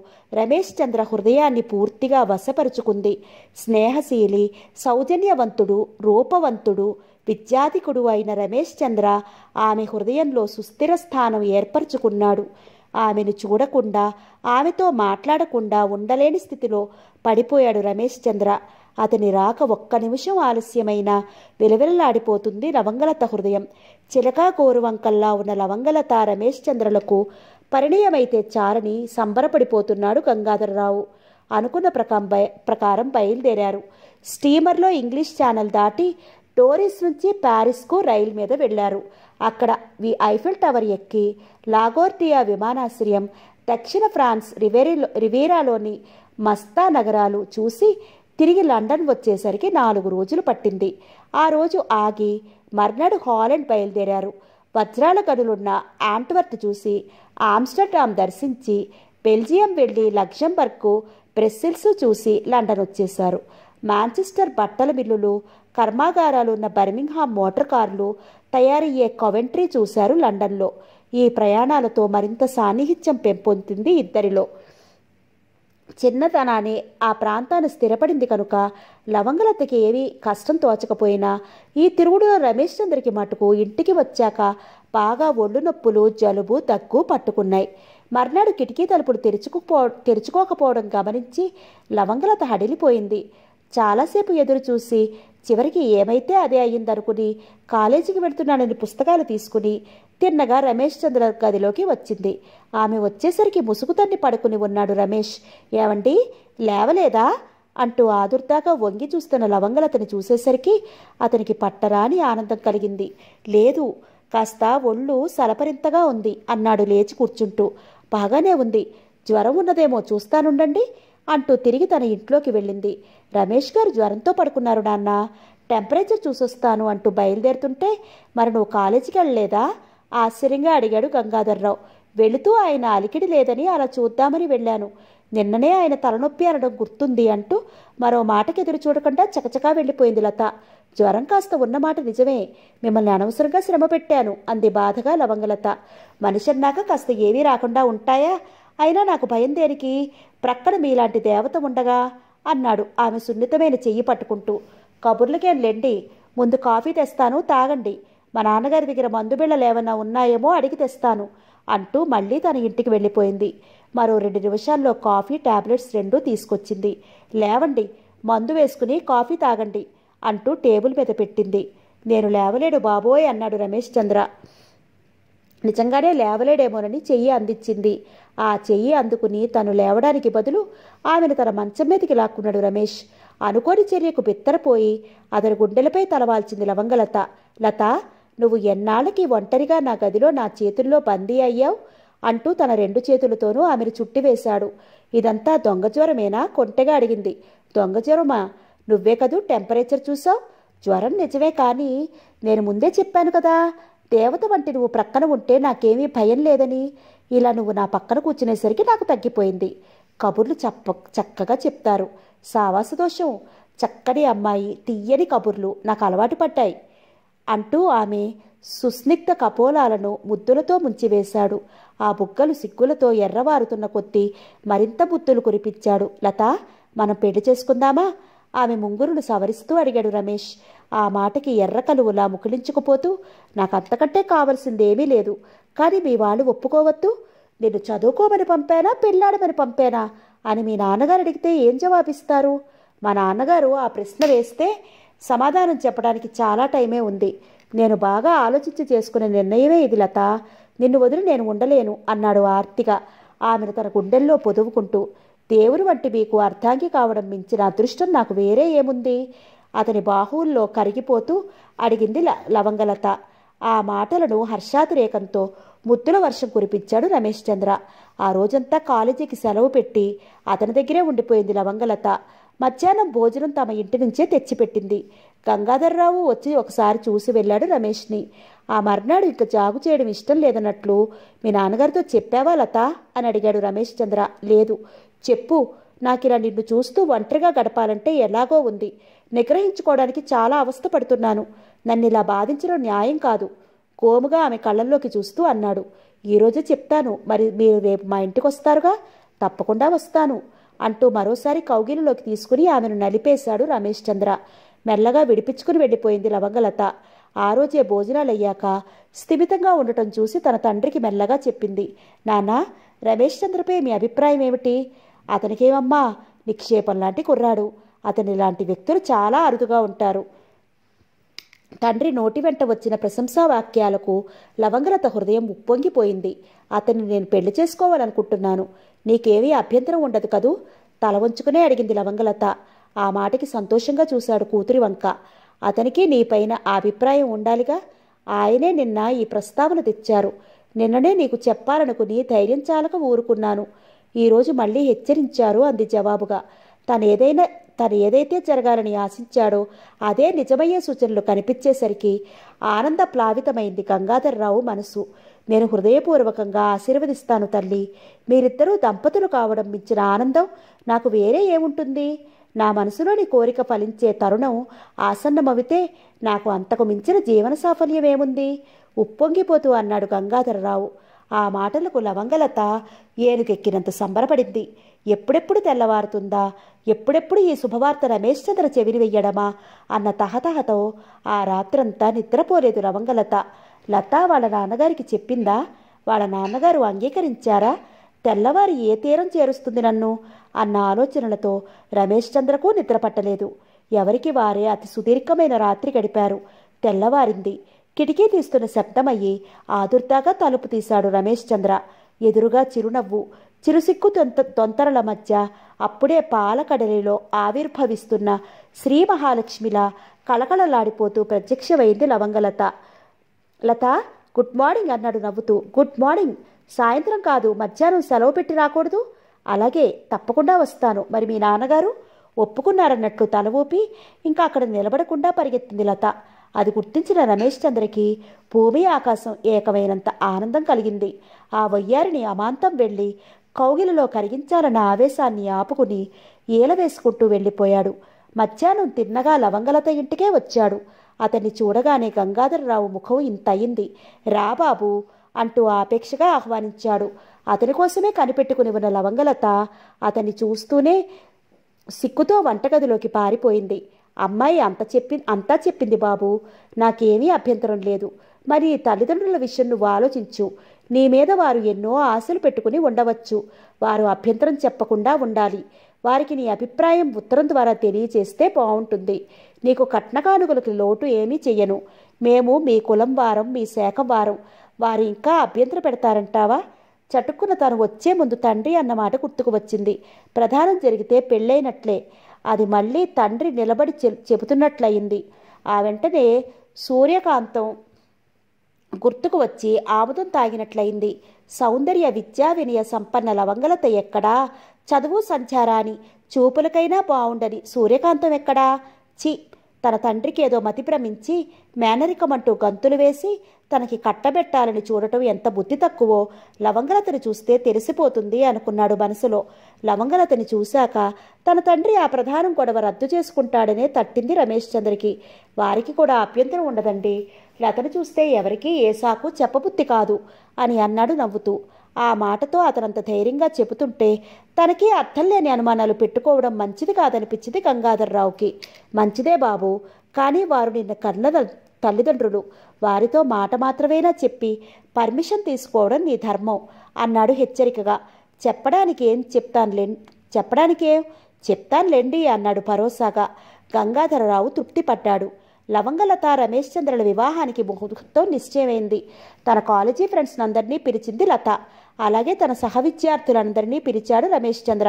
[SPEAKER 1] రమేష్ చంద్ర హృదయాన్ని పూర్తిగా వశపరుచుకుంది స్నేహశీలి సౌజన్యవంతుడు రూపవంతుడు విద్యాధికుడు అయిన రమేష్ చంద్ర ఆమె హృదయంలో సుస్థిర స్థానం ఏర్పరచుకున్నాడు ఆమెను చూడకుండా ఆమెతో మాట్లాడకుండా ఉండలేని స్థితిలో పడిపోయాడు రమేష్ చంద్ర అతని రాక ఒక్క నిమిషం ఆలస్యమైన విలవిలలాడిపోతుంది లవంగలత హృదయం చిలకా గోరువంకల్లా ఉన్న లవంగలత రమేష్ చంద్రలకు పరిణయమైతే చారని సంబరపడిపోతున్నాడు గంగాధరరావు అనుకున్న ప్రకంబై ప్రకారం బయలుదేరారు స్టీమర్లో ఇంగ్లీష్ ఛానల్ దాటి టోరిస్ నుంచి ప్యారిస్కు రైలు మీద వెళ్లారు అక్కడ వి ఐఫిల్ టవర్ ఎక్కి లాగోర్టియా విమానాశ్రయం దక్షిణ ఫ్రాన్స్ రివేరిలో రివేరాలోని మస్తా నగరాలు చూసి తిరిగి లండన్ వచ్చేసరికి నాలుగు రోజులు పట్టింది ఆ రోజు ఆగి మర్నాడు హాలెండ్ బయలుదేరారు వజ్రాల గడులున్న ఆంట్వర్త్ చూసి ఆమ్స్టర్డామ్ దర్శించి బెల్జియం వెళ్ళి లగ్జంబర్గ్కు బ్రెస్సిల్స్ చూసి లండన్ వచ్చేశారు మాంచెస్టర్ బట్టల మిల్లులు కర్మాగారాలు ఉన్న బర్మింగ్హామ్ మోటార్ కార్లు తయారయ్యే కవెంట్రీ చూశారు లండన్లో ఈ ప్రయాణాలతో మరింత సాన్నిహిత్యం పెంపొందింది ఇద్దరిలో చిన్నతనాన్ని ఆ ప్రాంతాన్ని స్థిరపడింది కనుక లవంగలతకి ఏవి కష్టం తోచకపోయినా ఈ తిరుగుడులో రమేష్ చంద్రకి మటుకు ఇంటికి వచ్చాక బాగా ఒళ్ళు నొప్పులు జలుబు దగ్గు పట్టుకున్నాయి మర్నాడు కిటికీ తలుపులు తెరుచుకుపో తెరుచుకోకపోవడం గమనించి లవంగలత హడిలిపోయింది చాలాసేపు ఎదురు చూసి చివరికి ఏమైతే అదే అయిందనుకుని కాలేజీకి వెళుతున్నానని పుస్తకాలు తీసుకుని తిన్నగా రమేష్ చంద్ర గదిలోకి వచ్చింది ఆమె వచ్చేసరికి ముసుగుతన్ని పడుకుని ఉన్నాడు రమేష్ ఏమండి లేవలేదా అంటూ ఆదుర్దాగా వంగి చూస్తున్న లవంగలు అతని చూసేసరికి అతనికి పట్టరాని ఆనందం కలిగింది లేదు కాస్త ఒళ్ళు సలపరింతగా ఉంది అన్నాడు లేచి కూర్చుంటూ బాగానే ఉంది జ్వరం ఉన్నదేమో చూస్తానుండండి అంటూ తిరిగి తన ఇంట్లోకి వెళ్ళింది రమేష్ గారు జ్వరంతో పడుకున్నారు నాన్న టెంపరేచర్ చూసొస్తాను అంటూ బయలుదేరుతుంటే మరి నువ్వు కాలేజీకి వెళ్ళలేదా ఆశ్చర్యంగా అడిగాడు గంగాధర్రావు వెళుతూ ఆయన అలికిడి లేదని అలా చూద్దామని వెళ్ళాను నిన్ననే ఆయన తలనొప్పి అనడం గుర్తుంది అంటూ మరో మాటకి ఎదురు చూడకుండా చకచకా వెళ్ళిపోయింది లత జ్వరం కాస్త ఉన్నమాట నిజమే మిమ్మల్ని అనవసరంగా శ్రమ పెట్టాను అంది బాధగా లవంగలత మనిషన్నాక కాస్త ఏమీ రాకుండా ఉంటాయా అయినా నాకు భయం దేనికి ప్రక్కన మీలాంటి దేవత ఉండగా అన్నాడు ఆమె సున్నితమైన చెయ్యి పట్టుకుంటూ కబుర్లకేం లెండి ముందు కాఫీ తెస్తాను తాగండి మా నాన్నగారి దగ్గర బిళ్ళలు ఏమన్నా ఉన్నాయేమో అడిగి తెస్తాను అంటూ మళ్ళీ తన ఇంటికి వెళ్ళిపోయింది మరో రెండు నిమిషాల్లో కాఫీ టాబ్లెట్స్ రెండూ తీసుకొచ్చింది లేవండి మందు వేసుకుని కాఫీ తాగండి అంటూ టేబుల్ మీద పెట్టింది నేను లేవలేడు బాబోయ్ అన్నాడు రమేష్ చంద్ర నిజంగానే లేవలేడేమోనని చెయ్యి అందించింది ఆ చెయ్యి అందుకుని తను లేవడానికి బదులు ఆమెను తన మంచం మీదకి లాక్కున్నాడు రమేష్ అనుకోని చర్యకు బిత్తరపోయి అతని గుండెలపై తలవాల్చింది లవంగలత లత నువ్వు ఎన్నాళ్ళకి ఒంటరిగా నా గదిలో నా చేతుల్లో బందీ అయ్యావు అంటూ తన రెండు చేతులతోనూ ఆమెను చుట్టివేశాడు ఇదంతా దొంగజ్వరమేనా కొంటెగా అడిగింది దొంగజ్వరమా నువ్వే కదూ టెంపరేచర్ చూసావు జ్వరం నిజమే కానీ నేను ముందే చెప్పాను కదా దేవత వంటి నువ్వు ప్రక్కన ఉంటే నాకేమీ భయం లేదని ఇలా నువ్వు నా పక్కన కూర్చునేసరికి నాకు తగ్గిపోయింది కబుర్లు చెప్ప చక్కగా చెప్తారు సావాస దోషం చక్కని అమ్మాయి తీయని కబుర్లు నాకు అలవాటు పడ్డాయి అంటూ ఆమె సుస్నిగ్ధ కపోలాలను ముద్దులతో ముంచివేశాడు ఆ బుగ్గలు సిగ్గులతో ఎర్రవారుతున్న కొద్దీ మరింత ముద్దులు కురిపించాడు లత మనం పెళ్లి చేసుకుందామా ఆమె ముంగురును సవరిస్తూ అడిగాడు రమేష్ ఆ మాటకి ఎర్రకలువులా ముకులించుకుపోతూ నాకు అంతకంటే కావలసిందేమీ లేదు కానీ మీ వాళ్ళు ఒప్పుకోవద్దు నేను చదువుకోమని పంపానా పెళ్ళాడమని పంపానా అని మీ నాన్నగారు అడిగితే ఏం జవాబిస్తారు మా నాన్నగారు ఆ ప్రశ్న వేస్తే సమాధానం చెప్పడానికి చాలా టైమే ఉంది నేను బాగా ఆలోచించి చేసుకునే నిర్ణయమే ఇది లత నిన్ను వదిలి నేను ఉండలేను అన్నాడు ఆర్తిగా ఆమెను తన గుండెల్లో పొదువుకుంటూ దేవుని వంటి మీకు అర్థాంగి కావడం మించిన అదృష్టం నాకు వేరే ఏముంది అతని బాహువుల్లో కరిగిపోతూ అడిగింది లవంగలత ఆ మాటలను హర్షాతిరేకంతో ముద్దుల వర్షం కురిపించాడు రమేష్ చంద్ర ఆ రోజంతా కాలేజీకి సెలవు పెట్టి అతని దగ్గరే ఉండిపోయింది లవంగలత మధ్యాహ్నం భోజనం తమ ఇంటి నుంచే తెచ్చిపెట్టింది గంగాధర్రావు వచ్చి ఒకసారి చూసి వెళ్ళాడు రమేష్ని ఆ మర్నాడు ఇక జాగు చేయడం ఇష్టం లేదన్నట్లు మీ నాన్నగారితో చెప్పావా లత అని అడిగాడు రమేష్ చంద్ర లేదు చెప్పు నాకు ఇలా నిన్ను చూస్తూ ఒంటరిగా గడపాలంటే ఎలాగో ఉంది నిగ్రహించుకోవడానికి చాలా అవస్థ పడుతున్నాను నన్ను ఇలా బాధించడం న్యాయం కాదు కోముగా ఆమె కళ్ళల్లోకి చూస్తూ అన్నాడు ఈరోజే చెప్తాను మరి మీరు రేపు మా ఇంటికి వస్తారుగా తప్పకుండా వస్తాను అంటూ మరోసారి కౌగిలిలోకి తీసుకుని ఆమెను నలిపేశాడు రమేష్ చంద్ర మెల్లగా విడిపించుకుని వెళ్ళిపోయింది లవంగలత ఆ రోజే భోజనాలు అయ్యాక స్థిమితంగా ఉండటం చూసి తన తండ్రికి మెల్లగా చెప్పింది నానా రమేష్ చంద్రపై మీ అభిప్రాయం ఏమిటి అతనికేమమ్మా నిక్షేపం లాంటి కుర్రాడు అతని లాంటి వ్యక్తులు చాలా అరుదుగా ఉంటారు తండ్రి నోటి వెంట వచ్చిన ప్రశంసా వాక్యాలకు లవంగలత హృదయం ఉప్పొంగిపోయింది అతన్ని నేను పెళ్లి చేసుకోవాలనుకుంటున్నాను నీకేమీ అభ్యంతరం ఉండదు కదూ తల వంచుకునే అడిగింది లవంగలత ఆ మాటకి సంతోషంగా చూశాడు కూతురి వంక అతనికి నీపైన ఆ అభిప్రాయం ఉండాలిగా ఆయనే నిన్న ఈ ప్రస్తావన తెచ్చారు నిన్ననే నీకు చెప్పాలనుకుని ధైర్యం చాలక ఊరుకున్నాను ఈరోజు మళ్ళీ హెచ్చరించారు అంది జవాబుగా తనేదైనా తను ఏదైతే జరగాలని ఆశించాడో అదే నిజమయ్యే సూచనలు కనిపించేసరికి ఆనంద ప్లావితమైంది గంగాధర్రావు మనసు నేను హృదయపూర్వకంగా ఆశీర్వదిస్తాను తల్లి మీరిద్దరూ దంపతులు కావడం మించిన ఆనందం నాకు వేరే ఏముంటుంది నా మనసులోని కోరిక ఫలించే తరుణం ఆసన్నమవితే నాకు అంతకు మించిన జీవన సాఫల్యమేముంది ఉప్పొంగిపోతూ అన్నాడు గంగాధరరావు ఆ మాటలకు లవంగలత ఏనుకెక్కినంత సంబరపడింది ఎప్పుడెప్పుడు తెల్లవారుతుందా ఎప్పుడెప్పుడు ఈ శుభవార్త రమేష్ చంద్ర చెవిరి వెయ్యడమా అన్న తహతహతో ఆ రాత్రంతా నిద్రపోలేదు లవంగలత లత వాళ్ళ నాన్నగారికి చెప్పిందా వాళ్ళ నాన్నగారు అంగీకరించారా తెల్లవారు ఏ తీరం చేరుస్తుంది నన్ను అన్న ఆలోచనలతో రమేష్ చంద్రకు నిద్రపట్టలేదు ఎవరికి వారే అతి సుదీర్ఘమైన రాత్రి గడిపారు తెల్లవారింది కిటికీ తీస్తున్న శబ్దమయ్యి ఆదుర్తాగా తలుపు తీశాడు రమేష్ చంద్ర ఎదురుగా చిరునవ్వు చిరుసిక్కు తొంత తొంతరల మధ్య అప్పుడే పాలకడలిలో ఆవిర్భవిస్తున్న శ్రీ మహాలక్ష్మిలా కళకళలాడిపోతూ ప్రత్యక్షమైంది లవంగలత లత గుడ్ మార్నింగ్ అన్నాడు నవ్వుతూ గుడ్ మార్నింగ్ సాయంత్రం కాదు మధ్యాహ్నం సెలవు పెట్టి రాకూడదు అలాగే తప్పకుండా వస్తాను మరి మీ నాన్నగారు ఒప్పుకున్నారన్నట్లు తల ఊపి ఇంకా అక్కడ నిలబడకుండా పరిగెత్తింది లత అది గుర్తించిన రమేష్ చంద్రకి భూమి ఆకాశం ఏకమైనంత ఆనందం కలిగింది ఆ వయ్యారిని అమాంతం వెళ్ళి కౌగిలిలో కరిగించాలన్న ఆవేశాన్ని ఆపుకుని ఏల వేసుకుంటూ వెళ్ళిపోయాడు మధ్యాహ్నం తిన్నగా లవంగలత ఇంటికే వచ్చాడు అతన్ని చూడగానే గంగాధరరావు ముఖం ఇంతయింది రాబాబు అంటూ ఆపేక్షగా ఆహ్వానించాడు అతని కోసమే కనిపెట్టుకుని ఉన్న లవంగలత అతన్ని చూస్తూనే సిక్కుతో వంటగదిలోకి పారిపోయింది అమ్మాయి అంత చెప్పి అంతా చెప్పింది బాబు నాకేమీ అభ్యంతరం లేదు మరి తల్లిదండ్రుల విషయం నువ్వు ఆలోచించు నీ మీద వారు ఎన్నో ఆశలు పెట్టుకుని ఉండవచ్చు వారు అభ్యంతరం చెప్పకుండా ఉండాలి వారికి నీ అభిప్రాయం ఉత్తరం ద్వారా తెలియచేస్తే బాగుంటుంది నీకు కట్నకానుగులకి లోటు ఏమీ చెయ్యను మేము మీ కులం వారం మీ శాఖ వారం వారు ఇంకా అభ్యంతరం పెడతారంటావా చటుక్కున తను వచ్చే ముందు తండ్రి అన్నమాట గుర్తుకు వచ్చింది ప్రధానం జరిగితే పెళ్ళైనట్లే అది మళ్ళీ తండ్రి నిలబడి చెబుతున్నట్లయింది ఆ వెంటనే సూర్యకాంతం గుర్తుకు వచ్చి ఆముదం తాగినట్లయింది సౌందర్య విద్యా వినయ సంపన్న లవంగలత ఎక్కడా చదువు సంచారాని చూపులకైనా బావుండని సూర్యకాంతం ఎక్కడా చి తన తండ్రికి ఏదో మతిభ్రమించి మేనరికమంటూ గంతులు వేసి తనకి కట్టబెట్టాలని చూడటం ఎంత బుద్ధి తక్కువో లవంగలతని చూస్తే తెలిసిపోతుంది అనుకున్నాడు మనసులో లవంగలతని చూశాక తన తండ్రి ఆ ప్రధానం గొడవ రద్దు చేసుకుంటాడనే తట్టింది రమేష్ చంద్రకి వారికి కూడా అభ్యంతరం ఉండదండి లతను చూస్తే ఎవరికీ ఏ సాకు చెప్పబుద్ధి కాదు అని అన్నాడు నవ్వుతూ ఆ మాటతో అతనంత ధైర్యంగా చెబుతుంటే తనకి అర్థం లేని అనుమానాలు పెట్టుకోవడం మంచిది కాదనిపించింది గంగాధర్రావుకి మంచిదే బాబు కానీ వారు నిన్న కన్న తల్లిదండ్రులు వారితో మాట మాత్రమేనా చెప్పి పర్మిషన్ తీసుకోవడం నీ ధర్మం అన్నాడు హెచ్చరికగా చెప్పడానికి ఏం చెప్తాను చెప్తానులే చెప్తాను చెప్తానులేండి అన్నాడు భరోసాగా గంగాధరరావు తృప్తి పడ్డాడు లవంగలత రమేష్ చంద్రుల వివాహానికి ముహూర్తం నిశ్చయమైంది తన కాలేజీ ఫ్రెండ్స్ అందరినీ పిలిచింది లత అలాగే తన సహ విద్యార్థులందరినీ పిలిచాడు రమేష్ చంద్ర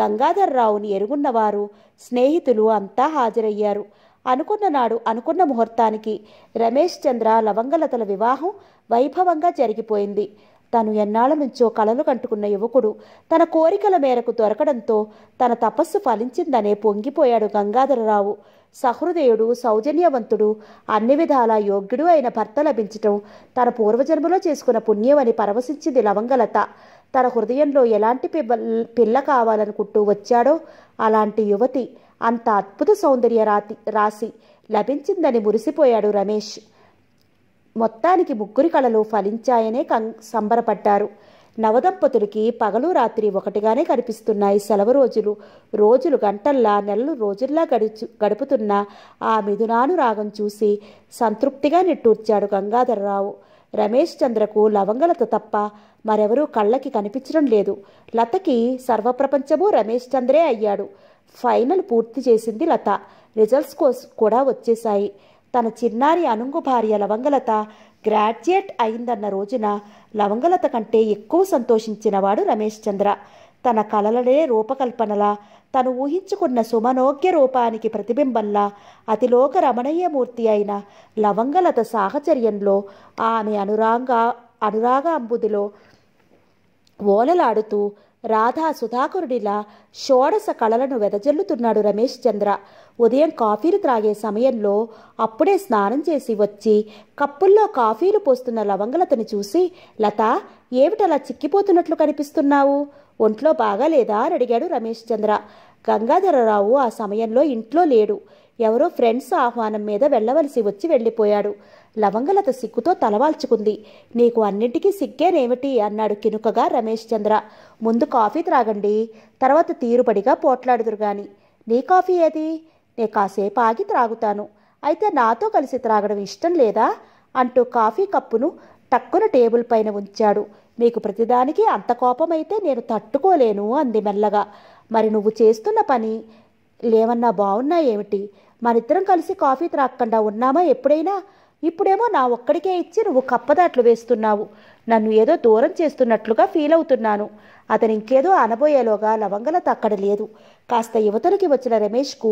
[SPEAKER 1] గంగాధర్రావుని ఎరుగున్నవారు స్నేహితులు అంతా హాజరయ్యారు అనుకున్న నాడు అనుకున్న ముహూర్తానికి రమేష్ చంద్ర లవంగలతల వివాహం వైభవంగా జరిగిపోయింది తను ఎన్నాళ్ళ నుంచో కళలు కంటుకున్న యువకుడు తన కోరికల మేరకు దొరకడంతో తన తపస్సు ఫలించిందనే పొంగిపోయాడు గంగాధరరావు సహృదయుడు సౌజన్యవంతుడు అన్ని విధాల యోగ్యుడు అయిన భర్త లభించటం తన పూర్వజన్మలో చేసుకున్న పుణ్యం అని పరవశించింది లవంగలత తన హృదయంలో ఎలాంటి పిల్ల కావాలనుకుంటూ వచ్చాడో అలాంటి యువతి అంత అద్భుత సౌందర్య రాతి రాసి లభించిందని మురిసిపోయాడు రమేష్ మొత్తానికి ముగ్గురి కళలు ఫలించాయనే కం సంబరపడ్డారు నవదంపతులకి పగలు రాత్రి ఒకటిగానే కనిపిస్తున్నాయి సెలవు రోజులు రోజులు గంటల్లా నెలలు రోజుల్లా గడిచు గడుపుతున్న ఆ రాగం చూసి సంతృప్తిగా నిట్టూర్చాడు గంగాధరరావు రమేష్ చంద్రకు లవంగలత తప్ప మరెవరూ కళ్ళకి కనిపించడం లేదు లతకి సర్వప్రపంచము రమేష్ చంద్రే అయ్యాడు ఫైనల్ పూర్తి చేసింది లత రిజల్ట్స్ కూడా వచ్చేశాయి తన చిన్నారి అనుంగు భార్య లవంగలత గ్రాడ్యుయేట్ అయిందన్న రోజున లవంగలత కంటే ఎక్కువ సంతోషించినవాడు రమేష్ చంద్ర తన కలలనే రూపకల్పనలా తను ఊహించుకున్న సుమనోగ్య రూపానికి ప్రతిబింబంలా అతిలోక రమణీయమూర్తి అయిన లవంగలత సాహచర్యంలో ఆమె అనురాంగ అనురాగ అంబుదిలో ఓలలాడుతూ రాధా సుధాకరుడిలా షోడశ కళలను వెదజల్లుతున్నాడు రమేష్ చంద్ర ఉదయం కాఫీలు త్రాగే సమయంలో అప్పుడే స్నానం చేసి వచ్చి కప్పుల్లో కాఫీలు పోస్తున్న లవంగలతని చూసి లత ఏమిటలా చిక్కిపోతున్నట్లు కనిపిస్తున్నావు ఒంట్లో బాగాలేదా అని అడిగాడు రమేష్ చంద్ర గంగాధరరావు ఆ సమయంలో ఇంట్లో లేడు ఎవరో ఫ్రెండ్స్ ఆహ్వానం మీద వెళ్ళవలసి వచ్చి వెళ్ళిపోయాడు లవంగలత సిగ్గుతో తలవాల్చుకుంది నీకు అన్నింటికీ సిగ్గేనేమిటి అన్నాడు కినుకగా రమేష్ చంద్ర ముందు కాఫీ త్రాగండి తర్వాత తీరుబడిగా పోట్లాడుదురు గాని నీ కాఫీ ఏది నే కాసేపు ఆగి త్రాగుతాను అయితే నాతో కలిసి త్రాగడం ఇష్టం లేదా అంటూ కాఫీ కప్పును టక్కున టేబుల్ పైన ఉంచాడు మీకు ప్రతిదానికి అంత కోపమైతే నేను తట్టుకోలేను అంది మెల్లగా మరి నువ్వు చేస్తున్న పని లేవన్నా బాగున్నా ఏమిటి మనిద్దరం కలిసి కాఫీ త్రాక్కుండా ఉన్నామా ఎప్పుడైనా ఇప్పుడేమో నా ఒక్కడికే ఇచ్చి నువ్వు కప్పదాట్లు వేస్తున్నావు నన్ను ఏదో దూరం చేస్తున్నట్లుగా ఫీల్ అవుతున్నాను అతని ఇంకేదో అనబోయేలోగా లవంగలత అక్కడ లేదు కాస్త యువతలకి వచ్చిన రమేష్కు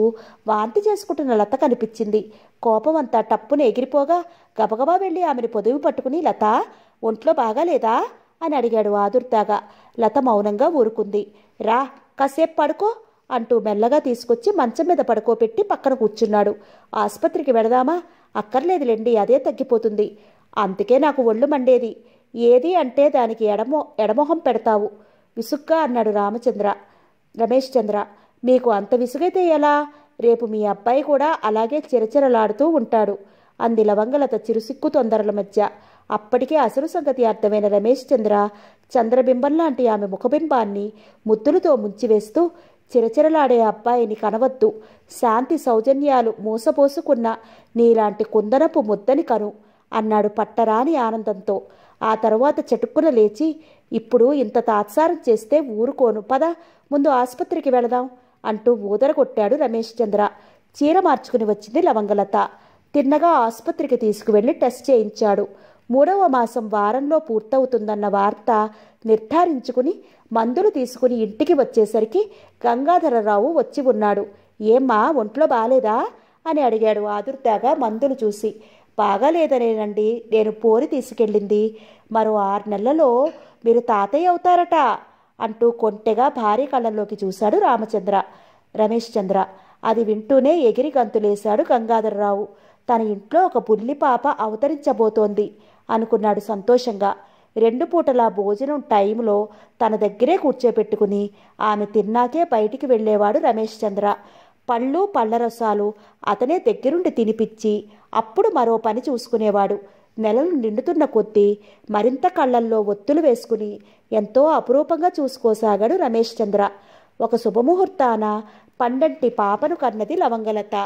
[SPEAKER 1] వాంతి చేసుకుంటున్న లత కనిపించింది కోపం అంతా టప్పున ఎగిరిపోగా గబగబా వెళ్ళి ఆమెను పొదువు పట్టుకుని లత ఒంట్లో బాగాలేదా అని అడిగాడు ఆదుర్దాగా లత మౌనంగా ఊరుకుంది రా కాసేపు పడుకో అంటూ మెల్లగా తీసుకొచ్చి మంచం మీద పడుకోబెట్టి పక్కన కూర్చున్నాడు ఆసుపత్రికి వెడదామా అక్కర్లేదులేండి అదే తగ్గిపోతుంది అందుకే నాకు ఒళ్ళు మండేది ఏది అంటే దానికి ఎడమో ఎడమొహం పెడతావు విసుగ్గా అన్నాడు రామచంద్ర రమేష్ చంద్ర మీకు అంత విసుగైతే ఎలా రేపు మీ అబ్బాయి కూడా అలాగే చిరచిరలాడుతూ ఉంటాడు అంది లవంగలత చిరుసిక్కు తొందరల మధ్య అప్పటికే అసలు సంగతి అర్థమైన రమేష్ చంద్ర చంద్రబింబం లాంటి ఆమె ముఖబింబాన్ని ముద్దులతో ముంచివేస్తూ చిరచిరలాడే అబ్బాయిని కనవద్దు శాంతి సౌజన్యాలు మూసపోసుకున్న నీలాంటి కుందనపు ముద్దని కను అన్నాడు పట్టరాని ఆనందంతో ఆ తరువాత చెటుక్కున లేచి ఇప్పుడు ఇంత తాత్సారం చేస్తే ఊరుకోను పద ముందు ఆసుపత్రికి వెళదాం అంటూ ఊదరగొట్టాడు రమేష్ చంద్ర చీర మార్చుకుని వచ్చింది లవంగలత తిన్నగా ఆసుపత్రికి తీసుకువెళ్లి టెస్ట్ చేయించాడు మూడవ మాసం వారంలో పూర్తవుతుందన్న వార్త నిర్ధారించుకుని మందులు తీసుకుని ఇంటికి వచ్చేసరికి గంగాధరరావు వచ్చి ఉన్నాడు ఏమ్మా ఒంట్లో బాలేదా అని అడిగాడు ఆదుర్తగా మందులు చూసి బాగాలేదనేనండి నేను పోరి తీసుకెళ్ళింది మరో ఆరు నెలలలో మీరు తాతయ్య అవుతారట అంటూ కొంటెగా భారీ కళ్ళల్లోకి చూశాడు రామచంద్ర రమేష్ చంద్ర అది వింటూనే ఎగిరి గంతులేశాడు గంగాధరరావు తన ఇంట్లో ఒక బుల్లి పాప అవతరించబోతోంది అనుకున్నాడు సంతోషంగా రెండు పూటలా భోజనం టైంలో తన దగ్గరే కూర్చోపెట్టుకుని ఆమె తిన్నాకే బయటికి వెళ్ళేవాడు రమేష్ చంద్ర పళ్ళు పళ్ళరసాలు అతనే దగ్గరుండి తినిపించి అప్పుడు మరో పని చూసుకునేవాడు నెలలు నిండుతున్న కొద్దీ మరింత కళ్ళల్లో ఒత్తులు వేసుకుని ఎంతో అపురూపంగా చూసుకోసాగాడు రమేష్ చంద్ర ఒక శుభముహూర్తాన పండంటి పాపను కన్నది లవంగలత